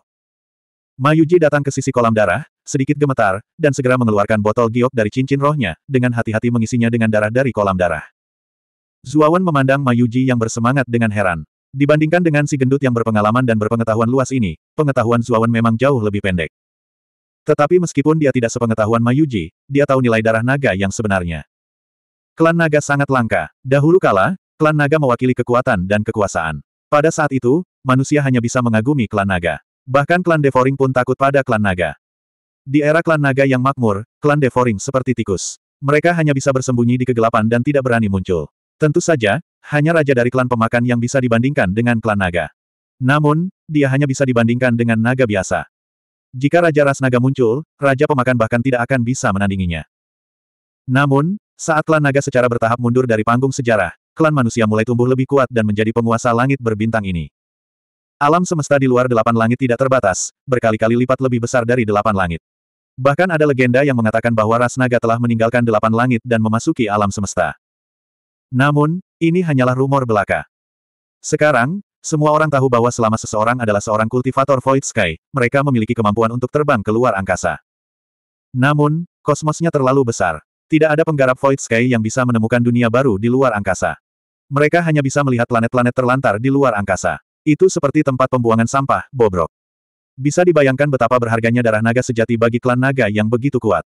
Mayuji datang ke sisi kolam darah, sedikit gemetar, dan segera mengeluarkan botol giok dari cincin rohnya, dengan hati-hati mengisinya dengan darah dari kolam darah. Zuawan memandang Mayuji yang bersemangat dengan heran. Dibandingkan dengan si gendut yang berpengalaman dan berpengetahuan luas ini, pengetahuan Zuawan memang jauh lebih pendek. Tetapi meskipun dia tidak sepengetahuan Mayuji, dia tahu nilai darah naga yang sebenarnya. Klan naga sangat langka. Dahulu kala, klan naga mewakili kekuatan dan kekuasaan. Pada saat itu, manusia hanya bisa mengagumi klan naga. Bahkan klan Devoring pun takut pada klan naga. Di era klan naga yang makmur, klan Devoring seperti tikus. Mereka hanya bisa bersembunyi di kegelapan dan tidak berani muncul. Tentu saja, hanya raja dari klan pemakan yang bisa dibandingkan dengan klan naga. Namun, dia hanya bisa dibandingkan dengan naga biasa. Jika Raja Ras Naga muncul, Raja Pemakan bahkan tidak akan bisa menandinginya. Namun, saat klan naga secara bertahap mundur dari panggung sejarah, klan manusia mulai tumbuh lebih kuat dan menjadi penguasa langit berbintang ini. Alam semesta di luar delapan langit tidak terbatas, berkali-kali lipat lebih besar dari delapan langit. Bahkan ada legenda yang mengatakan bahwa Ras Naga telah meninggalkan delapan langit dan memasuki alam semesta. Namun, ini hanyalah rumor belaka. Sekarang, semua orang tahu bahwa selama seseorang adalah seorang kultivator Void Sky, mereka memiliki kemampuan untuk terbang ke luar angkasa. Namun, kosmosnya terlalu besar. Tidak ada penggarap Void Sky yang bisa menemukan dunia baru di luar angkasa. Mereka hanya bisa melihat planet-planet terlantar di luar angkasa. Itu seperti tempat pembuangan sampah, bobrok. Bisa dibayangkan betapa berharganya darah naga sejati bagi klan naga yang begitu kuat.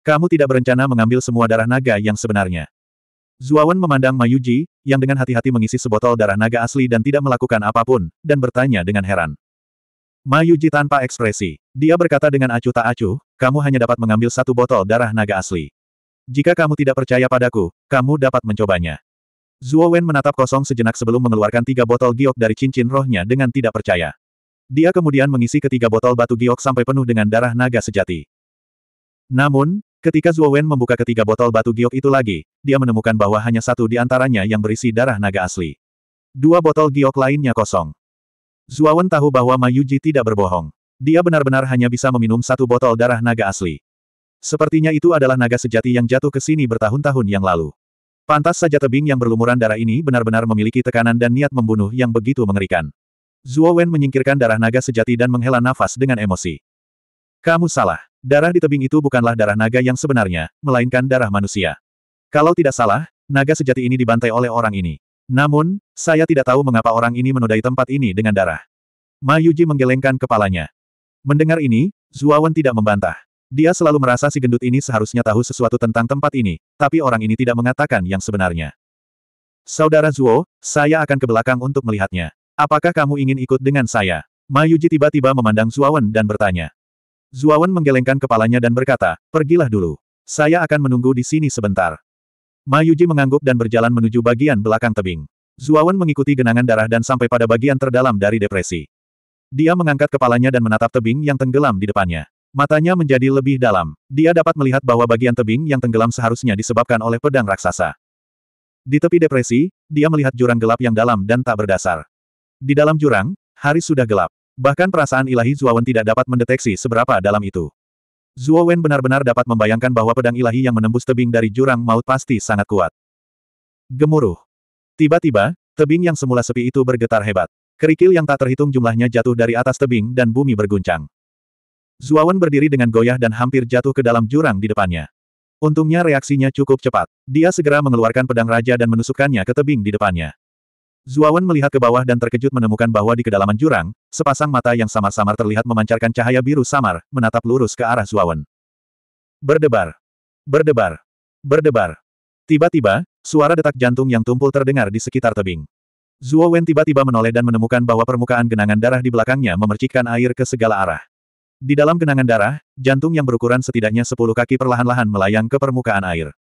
Kamu tidak berencana mengambil semua darah naga yang sebenarnya. Zuawan memandang Mayuji, yang dengan hati-hati mengisi sebotol darah naga asli dan tidak melakukan apapun, dan bertanya dengan heran. Mayuji tanpa ekspresi. Dia berkata dengan acuh tak acuh, kamu hanya dapat mengambil satu botol darah naga asli. Jika kamu tidak percaya padaku, kamu dapat mencobanya. Zuowen menatap kosong sejenak sebelum mengeluarkan tiga botol giok dari cincin rohnya dengan tidak percaya. Dia kemudian mengisi ketiga botol batu giok sampai penuh dengan darah naga sejati. Namun, Ketika Zhuo Wen membuka ketiga botol batu giok itu lagi, dia menemukan bahwa hanya satu di antaranya yang berisi darah naga asli. Dua botol giok lainnya kosong. Zhuo Wen tahu bahwa Ma Yuji tidak berbohong. Dia benar-benar hanya bisa meminum satu botol darah naga asli. Sepertinya itu adalah naga sejati yang jatuh ke sini bertahun-tahun yang lalu. Pantas saja tebing yang berlumuran darah ini benar-benar memiliki tekanan dan niat membunuh yang begitu mengerikan. Zhuo Wen menyingkirkan darah naga sejati dan menghela nafas dengan emosi. Kamu salah. Darah di tebing itu bukanlah darah naga yang sebenarnya, melainkan darah manusia. Kalau tidak salah, naga sejati ini dibantai oleh orang ini. Namun, saya tidak tahu mengapa orang ini menodai tempat ini dengan darah. Ma Yuji menggelengkan kepalanya. Mendengar ini, Zuawan tidak membantah. Dia selalu merasa si gendut ini seharusnya tahu sesuatu tentang tempat ini, tapi orang ini tidak mengatakan yang sebenarnya. Saudara Zuo, saya akan ke belakang untuk melihatnya. Apakah kamu ingin ikut dengan saya? Ma Yuji tiba-tiba memandang Zuawan dan bertanya. Zuawan menggelengkan kepalanya dan berkata, pergilah dulu. Saya akan menunggu di sini sebentar. Mayuji mengangguk dan berjalan menuju bagian belakang tebing. Zuawan mengikuti genangan darah dan sampai pada bagian terdalam dari depresi. Dia mengangkat kepalanya dan menatap tebing yang tenggelam di depannya. Matanya menjadi lebih dalam. Dia dapat melihat bahwa bagian tebing yang tenggelam seharusnya disebabkan oleh pedang raksasa. Di tepi depresi, dia melihat jurang gelap yang dalam dan tak berdasar. Di dalam jurang, hari sudah gelap. Bahkan perasaan ilahi Zuowen tidak dapat mendeteksi seberapa dalam itu. Zuowen benar-benar dapat membayangkan bahwa pedang ilahi yang menembus tebing dari jurang maut pasti sangat kuat. Gemuruh. Tiba-tiba, tebing yang semula sepi itu bergetar hebat. Kerikil yang tak terhitung jumlahnya jatuh dari atas tebing dan bumi berguncang. Zuawan berdiri dengan goyah dan hampir jatuh ke dalam jurang di depannya. Untungnya reaksinya cukup cepat. Dia segera mengeluarkan pedang raja dan menusukkannya ke tebing di depannya. Zuawan melihat ke bawah dan terkejut menemukan bahwa di kedalaman jurang, sepasang mata yang samar-samar terlihat memancarkan cahaya biru samar, menatap lurus ke arah Zuawan. Berdebar. Berdebar. Berdebar. Tiba-tiba, suara detak jantung yang tumpul terdengar di sekitar tebing. Zuawan tiba-tiba menoleh dan menemukan bahwa permukaan genangan darah di belakangnya memercikkan air ke segala arah. Di dalam genangan darah, jantung yang berukuran setidaknya 10 kaki perlahan-lahan melayang ke permukaan air.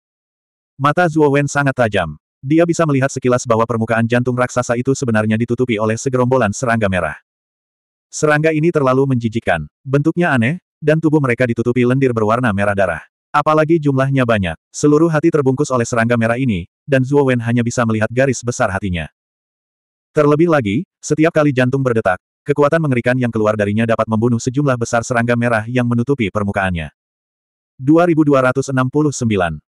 Mata Zuowen sangat tajam. Dia bisa melihat sekilas bahwa permukaan jantung raksasa itu sebenarnya ditutupi oleh segerombolan serangga merah. Serangga ini terlalu menjijikkan, bentuknya aneh, dan tubuh mereka ditutupi lendir berwarna merah darah. Apalagi jumlahnya banyak, seluruh hati terbungkus oleh serangga merah ini, dan Zhuo Wen hanya bisa melihat garis besar hatinya. Terlebih lagi, setiap kali jantung berdetak, kekuatan mengerikan yang keluar darinya dapat membunuh sejumlah besar serangga merah yang menutupi permukaannya. 2269.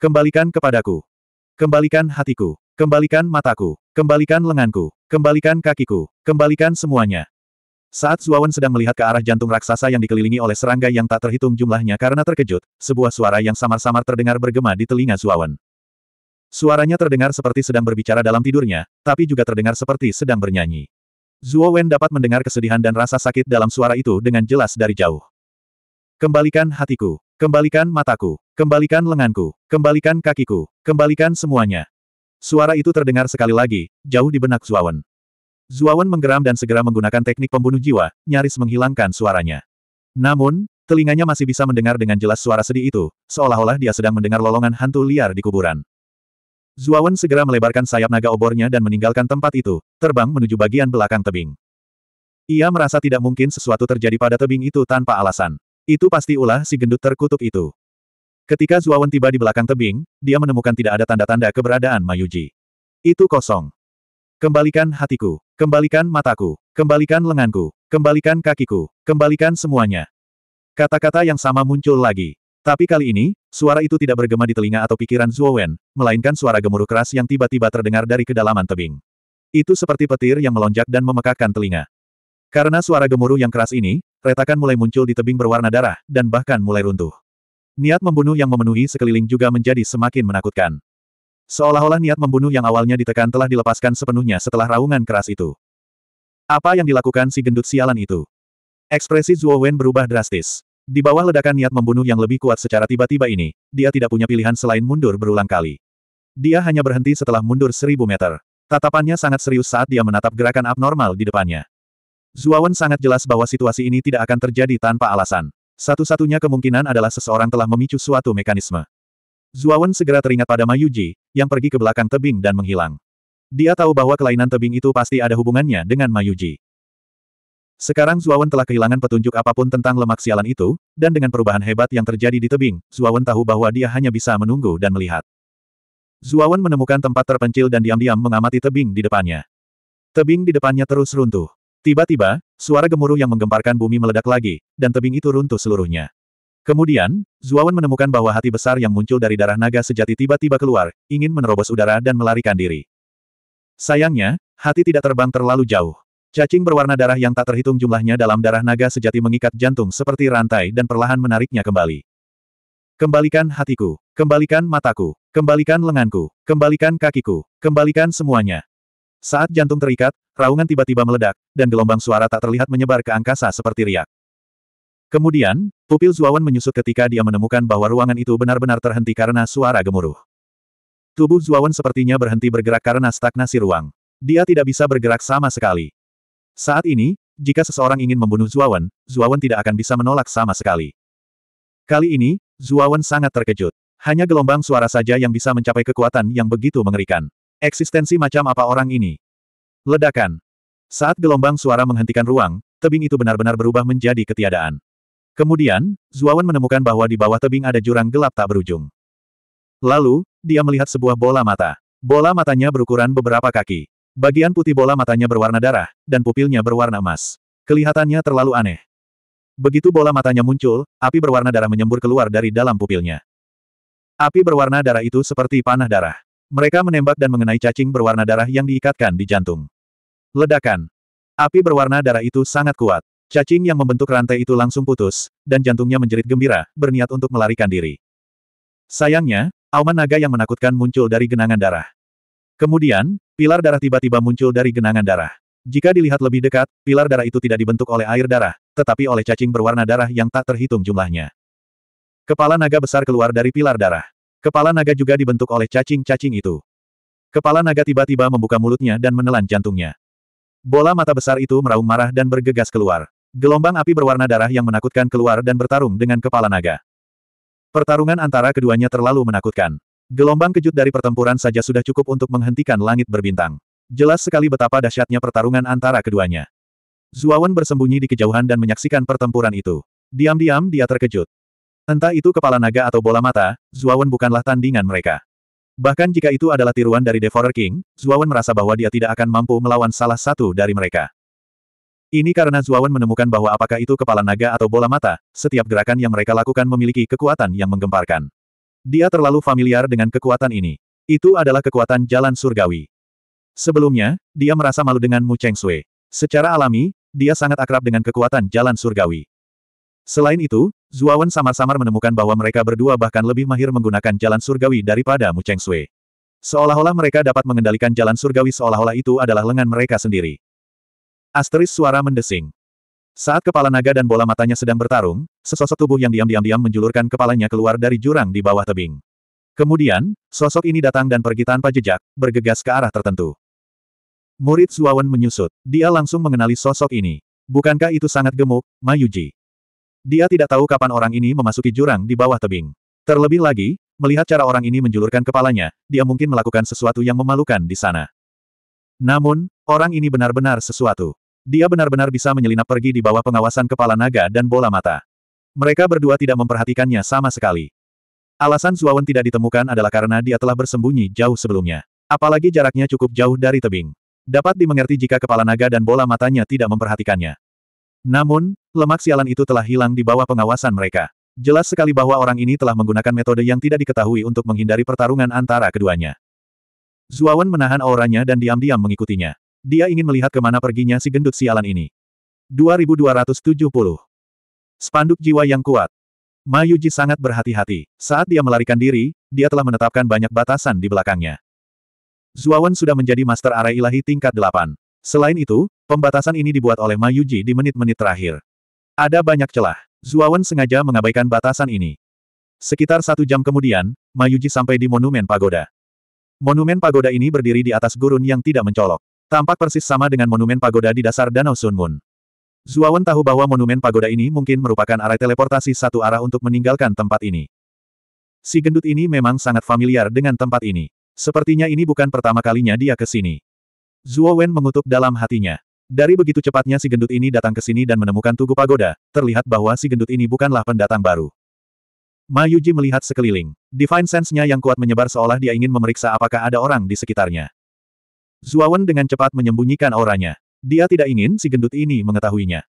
Kembalikan kepadaku. Kembalikan hatiku. Kembalikan mataku. Kembalikan lenganku. Kembalikan kakiku. Kembalikan semuanya. Saat Zuawan sedang melihat ke arah jantung raksasa yang dikelilingi oleh serangga yang tak terhitung jumlahnya karena terkejut, sebuah suara yang samar-samar terdengar bergema di telinga Zuawan. Suaranya terdengar seperti sedang berbicara dalam tidurnya, tapi juga terdengar seperti sedang bernyanyi. Zuowen dapat mendengar kesedihan dan rasa sakit dalam suara itu dengan jelas dari jauh. Kembalikan hatiku, Kembalikan mataku, kembalikan lenganku, kembalikan kakiku, kembalikan semuanya. Suara itu terdengar sekali lagi, jauh di benak Zuawan. Zuawan menggeram dan segera menggunakan teknik pembunuh jiwa, nyaris menghilangkan suaranya. Namun, telinganya masih bisa mendengar dengan jelas suara sedih itu, seolah-olah dia sedang mendengar lolongan hantu liar di kuburan. Zuawan segera melebarkan sayap naga obornya dan meninggalkan tempat itu, terbang menuju bagian belakang tebing. Ia merasa tidak mungkin sesuatu terjadi pada tebing itu tanpa alasan. Itu pasti ulah si gendut terkutuk itu. Ketika Zuawan tiba di belakang tebing, dia menemukan tidak ada tanda-tanda keberadaan Mayuji. Itu kosong. Kembalikan hatiku, kembalikan mataku, kembalikan lenganku, kembalikan kakiku, kembalikan semuanya. Kata-kata yang sama muncul lagi. Tapi kali ini, suara itu tidak bergema di telinga atau pikiran Zuowen, melainkan suara gemuruh keras yang tiba-tiba terdengar dari kedalaman tebing. Itu seperti petir yang melonjak dan memekakkan telinga. Karena suara gemuruh yang keras ini, retakan mulai muncul di tebing berwarna darah, dan bahkan mulai runtuh. Niat membunuh yang memenuhi sekeliling juga menjadi semakin menakutkan. Seolah-olah niat membunuh yang awalnya ditekan telah dilepaskan sepenuhnya setelah raungan keras itu. Apa yang dilakukan si gendut sialan itu? Ekspresi Zuo Wen berubah drastis. Di bawah ledakan niat membunuh yang lebih kuat secara tiba-tiba ini, dia tidak punya pilihan selain mundur berulang kali. Dia hanya berhenti setelah mundur seribu meter. Tatapannya sangat serius saat dia menatap gerakan abnormal di depannya. Zuawan sangat jelas bahwa situasi ini tidak akan terjadi tanpa alasan. Satu-satunya kemungkinan adalah seseorang telah memicu suatu mekanisme. Zuawan segera teringat pada Mayuji, yang pergi ke belakang tebing dan menghilang. Dia tahu bahwa kelainan tebing itu pasti ada hubungannya dengan Mayuji. Sekarang Zuawan telah kehilangan petunjuk apapun tentang lemak sialan itu, dan dengan perubahan hebat yang terjadi di tebing, Zuawan tahu bahwa dia hanya bisa menunggu dan melihat. Zuawan menemukan tempat terpencil dan diam-diam mengamati tebing di depannya. Tebing di depannya terus runtuh. Tiba-tiba, suara gemuruh yang menggemparkan bumi meledak lagi, dan tebing itu runtuh seluruhnya. Kemudian, Zuawan menemukan bahwa hati besar yang muncul dari darah naga sejati tiba-tiba keluar, ingin menerobos udara dan melarikan diri. Sayangnya, hati tidak terbang terlalu jauh. Cacing berwarna darah yang tak terhitung jumlahnya dalam darah naga sejati mengikat jantung seperti rantai dan perlahan menariknya kembali. Kembalikan hatiku, kembalikan mataku, kembalikan lenganku, kembalikan kakiku, kembalikan semuanya. Saat jantung terikat, raungan tiba-tiba meledak, dan gelombang suara tak terlihat menyebar ke angkasa seperti riak. Kemudian, pupil Zuawan menyusut ketika dia menemukan bahwa ruangan itu benar-benar terhenti karena suara gemuruh. Tubuh Zuawan sepertinya berhenti bergerak karena stagnasi ruang. Dia tidak bisa bergerak sama sekali. Saat ini, jika seseorang ingin membunuh Zuawan, Zuawan tidak akan bisa menolak sama sekali. Kali ini, Zuawan sangat terkejut. Hanya gelombang suara saja yang bisa mencapai kekuatan yang begitu mengerikan. Eksistensi macam apa orang ini? Ledakan. Saat gelombang suara menghentikan ruang, tebing itu benar-benar berubah menjadi ketiadaan. Kemudian, Zuawan menemukan bahwa di bawah tebing ada jurang gelap tak berujung. Lalu, dia melihat sebuah bola mata. Bola matanya berukuran beberapa kaki. Bagian putih bola matanya berwarna darah, dan pupilnya berwarna emas. Kelihatannya terlalu aneh. Begitu bola matanya muncul, api berwarna darah menyembur keluar dari dalam pupilnya. Api berwarna darah itu seperti panah darah. Mereka menembak dan mengenai cacing berwarna darah yang diikatkan di jantung. Ledakan. Api berwarna darah itu sangat kuat. Cacing yang membentuk rantai itu langsung putus, dan jantungnya menjerit gembira, berniat untuk melarikan diri. Sayangnya, auman naga yang menakutkan muncul dari genangan darah. Kemudian, pilar darah tiba-tiba muncul dari genangan darah. Jika dilihat lebih dekat, pilar darah itu tidak dibentuk oleh air darah, tetapi oleh cacing berwarna darah yang tak terhitung jumlahnya. Kepala naga besar keluar dari pilar darah. Kepala naga juga dibentuk oleh cacing-cacing itu. Kepala naga tiba-tiba membuka mulutnya dan menelan jantungnya. Bola mata besar itu meraung marah dan bergegas keluar. Gelombang api berwarna darah yang menakutkan keluar dan bertarung dengan kepala naga. Pertarungan antara keduanya terlalu menakutkan. Gelombang kejut dari pertempuran saja sudah cukup untuk menghentikan langit berbintang. Jelas sekali betapa dahsyatnya pertarungan antara keduanya. Zuawan bersembunyi di kejauhan dan menyaksikan pertempuran itu. Diam-diam dia terkejut. Entah itu kepala naga atau bola mata, Zuawan bukanlah tandingan mereka. Bahkan jika itu adalah tiruan dari Devourer King, Zuawan merasa bahwa dia tidak akan mampu melawan salah satu dari mereka. Ini karena Zuawan menemukan bahwa apakah itu kepala naga atau bola mata, setiap gerakan yang mereka lakukan memiliki kekuatan yang menggemparkan. Dia terlalu familiar dengan kekuatan ini. Itu adalah kekuatan jalan surgawi. Sebelumnya, dia merasa malu dengan Mu Cheng Sui. Secara alami, dia sangat akrab dengan kekuatan jalan surgawi. Selain itu, Zuawan samar-samar menemukan bahwa mereka berdua bahkan lebih mahir menggunakan jalan surgawi daripada Mu Cheng Sui. Seolah-olah mereka dapat mengendalikan jalan surgawi seolah-olah itu adalah lengan mereka sendiri. Asteris suara mendesing. Saat kepala naga dan bola matanya sedang bertarung, sesosok tubuh yang diam-diam-diam menjulurkan kepalanya keluar dari jurang di bawah tebing. Kemudian, sosok ini datang dan pergi tanpa jejak, bergegas ke arah tertentu. Murid Zuawan menyusut. Dia langsung mengenali sosok ini. Bukankah itu sangat gemuk, Mayuji? Dia tidak tahu kapan orang ini memasuki jurang di bawah tebing. Terlebih lagi, melihat cara orang ini menjulurkan kepalanya, dia mungkin melakukan sesuatu yang memalukan di sana. Namun, orang ini benar-benar sesuatu. Dia benar-benar bisa menyelinap pergi di bawah pengawasan kepala naga dan bola mata. Mereka berdua tidak memperhatikannya sama sekali. Alasan Zuawan tidak ditemukan adalah karena dia telah bersembunyi jauh sebelumnya. Apalagi jaraknya cukup jauh dari tebing. Dapat dimengerti jika kepala naga dan bola matanya tidak memperhatikannya. Namun, lemak sialan itu telah hilang di bawah pengawasan mereka. Jelas sekali bahwa orang ini telah menggunakan metode yang tidak diketahui untuk menghindari pertarungan antara keduanya. Zuawan menahan auranya dan diam-diam mengikutinya. Dia ingin melihat kemana perginya si gendut sialan ini. 2270. Spanduk jiwa yang kuat. Mayuji sangat berhati-hati. Saat dia melarikan diri, dia telah menetapkan banyak batasan di belakangnya. Zuawan sudah menjadi Master Arai Ilahi tingkat 8. Selain itu, Pembatasan ini dibuat oleh Mayuji di menit-menit terakhir. Ada banyak celah. Zuawan sengaja mengabaikan batasan ini. Sekitar satu jam kemudian, Mayuji sampai di Monumen Pagoda. Monumen pagoda ini berdiri di atas gurun yang tidak mencolok. Tampak persis sama dengan monumen pagoda di dasar Danau Sunmun. Zuawan tahu bahwa monumen pagoda ini mungkin merupakan arah teleportasi satu arah untuk meninggalkan tempat ini. Si gendut ini memang sangat familiar dengan tempat ini. Sepertinya ini bukan pertama kalinya dia ke sini. Zuowen mengutuk dalam hatinya. Dari begitu cepatnya si gendut ini datang ke sini dan menemukan Tugu Pagoda, terlihat bahwa si gendut ini bukanlah pendatang baru. Mayuji melihat sekeliling. Divine sense-nya yang kuat menyebar seolah dia ingin memeriksa apakah ada orang di sekitarnya. Zuawan dengan cepat menyembunyikan auranya. Dia tidak ingin si gendut ini mengetahuinya.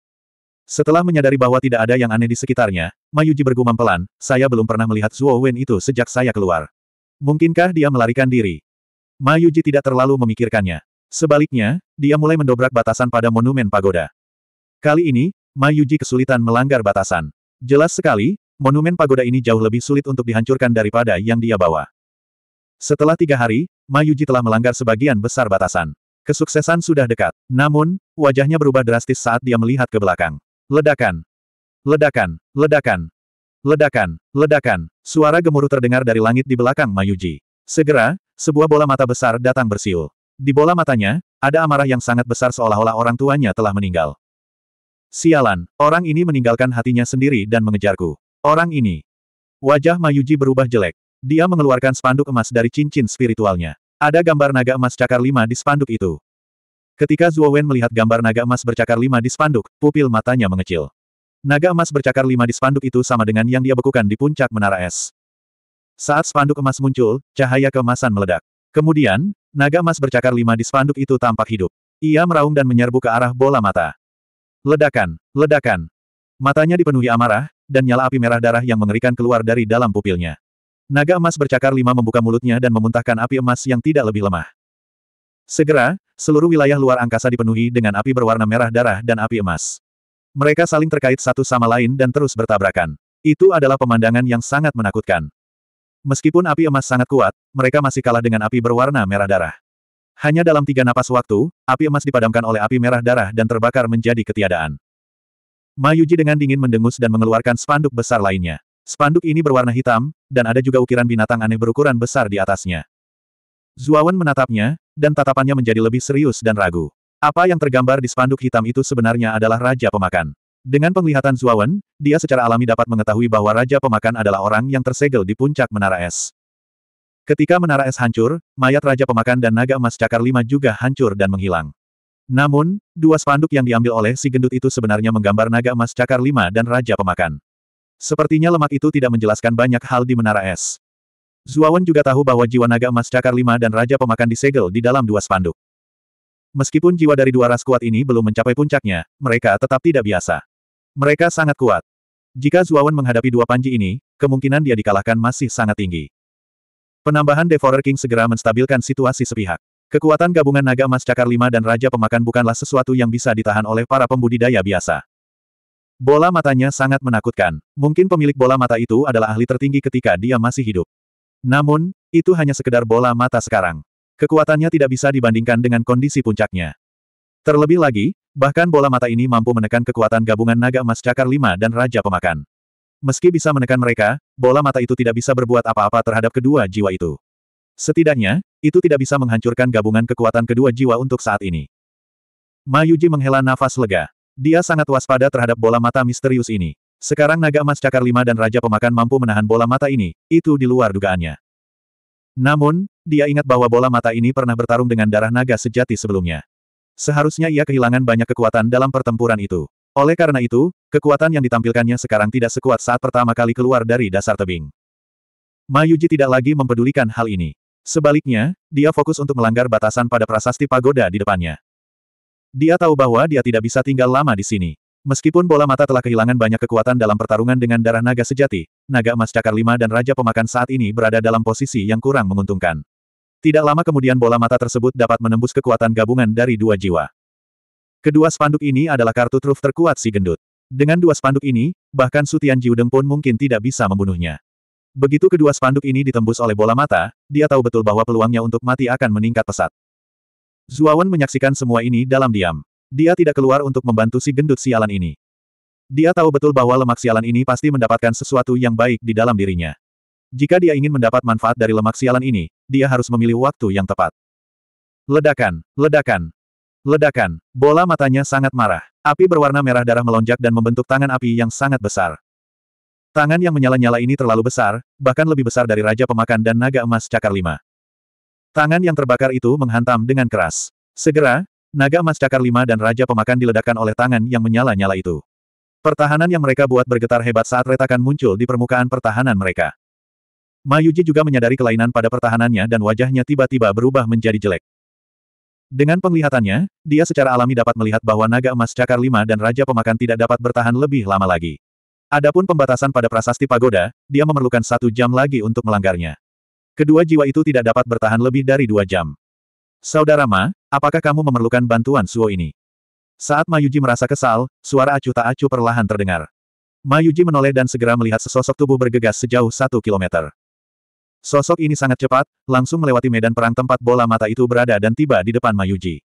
Setelah menyadari bahwa tidak ada yang aneh di sekitarnya, Mayuji bergumam pelan, saya belum pernah melihat Zuo Wen itu sejak saya keluar. Mungkinkah dia melarikan diri? Mayuji tidak terlalu memikirkannya. Sebaliknya, dia mulai mendobrak batasan pada monumen pagoda. Kali ini, Mayuji kesulitan melanggar batasan. Jelas sekali, monumen pagoda ini jauh lebih sulit untuk dihancurkan daripada yang dia bawa. Setelah tiga hari, Mayuji telah melanggar sebagian besar batasan. Kesuksesan sudah dekat. Namun, wajahnya berubah drastis saat dia melihat ke belakang. Ledakan. Ledakan. Ledakan. Ledakan, ledakan, suara gemuruh terdengar dari langit di belakang Mayuji. Segera, sebuah bola mata besar datang bersiul. Di bola matanya, ada amarah yang sangat besar seolah-olah orang tuanya telah meninggal. Sialan, orang ini meninggalkan hatinya sendiri dan mengejarku. Orang ini. Wajah Mayuji berubah jelek. Dia mengeluarkan spanduk emas dari cincin spiritualnya. Ada gambar naga emas cakar lima di spanduk itu. Ketika Zuo Wen melihat gambar naga emas bercakar lima di spanduk, pupil matanya mengecil. Naga emas bercakar lima di spanduk itu sama dengan yang dia bekukan di puncak menara es. Saat spanduk emas muncul, cahaya keemasan meledak. Kemudian, Naga emas bercakar lima di spanduk itu tampak hidup. Ia meraung dan menyerbu ke arah bola mata. Ledakan, ledakan. Matanya dipenuhi amarah, dan nyala api merah darah yang mengerikan keluar dari dalam pupilnya. Naga emas bercakar lima membuka mulutnya dan memuntahkan api emas yang tidak lebih lemah. Segera, seluruh wilayah luar angkasa dipenuhi dengan api berwarna merah darah dan api emas. Mereka saling terkait satu sama lain dan terus bertabrakan. Itu adalah pemandangan yang sangat menakutkan. Meskipun api emas sangat kuat, mereka masih kalah dengan api berwarna merah darah. Hanya dalam tiga napas waktu, api emas dipadamkan oleh api merah darah dan terbakar menjadi ketiadaan. Mayuji dengan dingin mendengus dan mengeluarkan spanduk besar lainnya. Spanduk ini berwarna hitam, dan ada juga ukiran binatang aneh berukuran besar di atasnya. Zuawan menatapnya, dan tatapannya menjadi lebih serius dan ragu. Apa yang tergambar di spanduk hitam itu sebenarnya adalah Raja Pemakan. Dengan penglihatan Zuawan, dia secara alami dapat mengetahui bahwa Raja Pemakan adalah orang yang tersegel di puncak Menara Es. Ketika Menara Es hancur, mayat Raja Pemakan dan naga emas cakar lima juga hancur dan menghilang. Namun, dua spanduk yang diambil oleh si gendut itu sebenarnya menggambar naga emas cakar lima dan Raja Pemakan. Sepertinya lemak itu tidak menjelaskan banyak hal di Menara Es. Zuawan juga tahu bahwa jiwa naga emas cakar lima dan Raja Pemakan disegel di dalam dua spanduk. Meskipun jiwa dari dua ras kuat ini belum mencapai puncaknya, mereka tetap tidak biasa. Mereka sangat kuat. Jika Zuawan menghadapi dua panji ini, kemungkinan dia dikalahkan masih sangat tinggi. Penambahan Devourer King segera menstabilkan situasi sepihak. Kekuatan gabungan naga emas cakar lima dan raja pemakan bukanlah sesuatu yang bisa ditahan oleh para pembudidaya biasa. Bola matanya sangat menakutkan. Mungkin pemilik bola mata itu adalah ahli tertinggi ketika dia masih hidup. Namun, itu hanya sekedar bola mata sekarang. Kekuatannya tidak bisa dibandingkan dengan kondisi puncaknya. Terlebih lagi, bahkan bola mata ini mampu menekan kekuatan gabungan naga emas cakar lima dan raja pemakan. Meski bisa menekan mereka, bola mata itu tidak bisa berbuat apa-apa terhadap kedua jiwa itu. Setidaknya, itu tidak bisa menghancurkan gabungan kekuatan kedua jiwa untuk saat ini. Mayuji menghela nafas lega. Dia sangat waspada terhadap bola mata misterius ini. Sekarang naga emas cakar lima dan raja pemakan mampu menahan bola mata ini, itu di luar dugaannya. Namun, dia ingat bahwa bola mata ini pernah bertarung dengan darah naga sejati sebelumnya. Seharusnya ia kehilangan banyak kekuatan dalam pertempuran itu. Oleh karena itu, kekuatan yang ditampilkannya sekarang tidak sekuat saat pertama kali keluar dari dasar tebing. Mayuji tidak lagi mempedulikan hal ini. Sebaliknya, dia fokus untuk melanggar batasan pada prasasti pagoda di depannya. Dia tahu bahwa dia tidak bisa tinggal lama di sini. Meskipun bola mata telah kehilangan banyak kekuatan dalam pertarungan dengan darah naga sejati, naga emas cakar lima dan raja pemakan saat ini berada dalam posisi yang kurang menguntungkan. Tidak lama kemudian bola mata tersebut dapat menembus kekuatan gabungan dari dua jiwa. Kedua spanduk ini adalah kartu truf terkuat si gendut. Dengan dua spanduk ini, bahkan Sutian Jiudeng pun mungkin tidak bisa membunuhnya. Begitu kedua spanduk ini ditembus oleh bola mata, dia tahu betul bahwa peluangnya untuk mati akan meningkat pesat. Zuawan menyaksikan semua ini dalam diam. Dia tidak keluar untuk membantu si gendut sialan ini. Dia tahu betul bahwa lemak sialan ini pasti mendapatkan sesuatu yang baik di dalam dirinya. Jika dia ingin mendapat manfaat dari lemak sialan ini, dia harus memilih waktu yang tepat. Ledakan, ledakan, ledakan. Bola matanya sangat marah. Api berwarna merah darah melonjak dan membentuk tangan api yang sangat besar. Tangan yang menyala-nyala ini terlalu besar, bahkan lebih besar dari Raja Pemakan dan Naga Emas Cakar Lima. Tangan yang terbakar itu menghantam dengan keras. Segera, Naga Emas Cakar Lima dan Raja Pemakan diledakkan oleh tangan yang menyala-nyala itu. Pertahanan yang mereka buat bergetar hebat saat retakan muncul di permukaan pertahanan mereka. Mayuji juga menyadari kelainan pada pertahanannya dan wajahnya tiba-tiba berubah menjadi jelek. Dengan penglihatannya, dia secara alami dapat melihat bahwa naga emas cakar lima dan raja pemakan tidak dapat bertahan lebih lama lagi. Adapun pembatasan pada prasasti pagoda, dia memerlukan satu jam lagi untuk melanggarnya. Kedua jiwa itu tidak dapat bertahan lebih dari dua jam. Saudara Ma, apakah kamu memerlukan bantuan Suo ini? Saat Mayuji merasa kesal, suara acuh tak acuh perlahan terdengar. Mayuji menoleh dan segera melihat sesosok tubuh bergegas sejauh satu kilometer. Sosok ini sangat cepat, langsung melewati medan perang tempat bola mata itu berada dan tiba di depan Mayuji.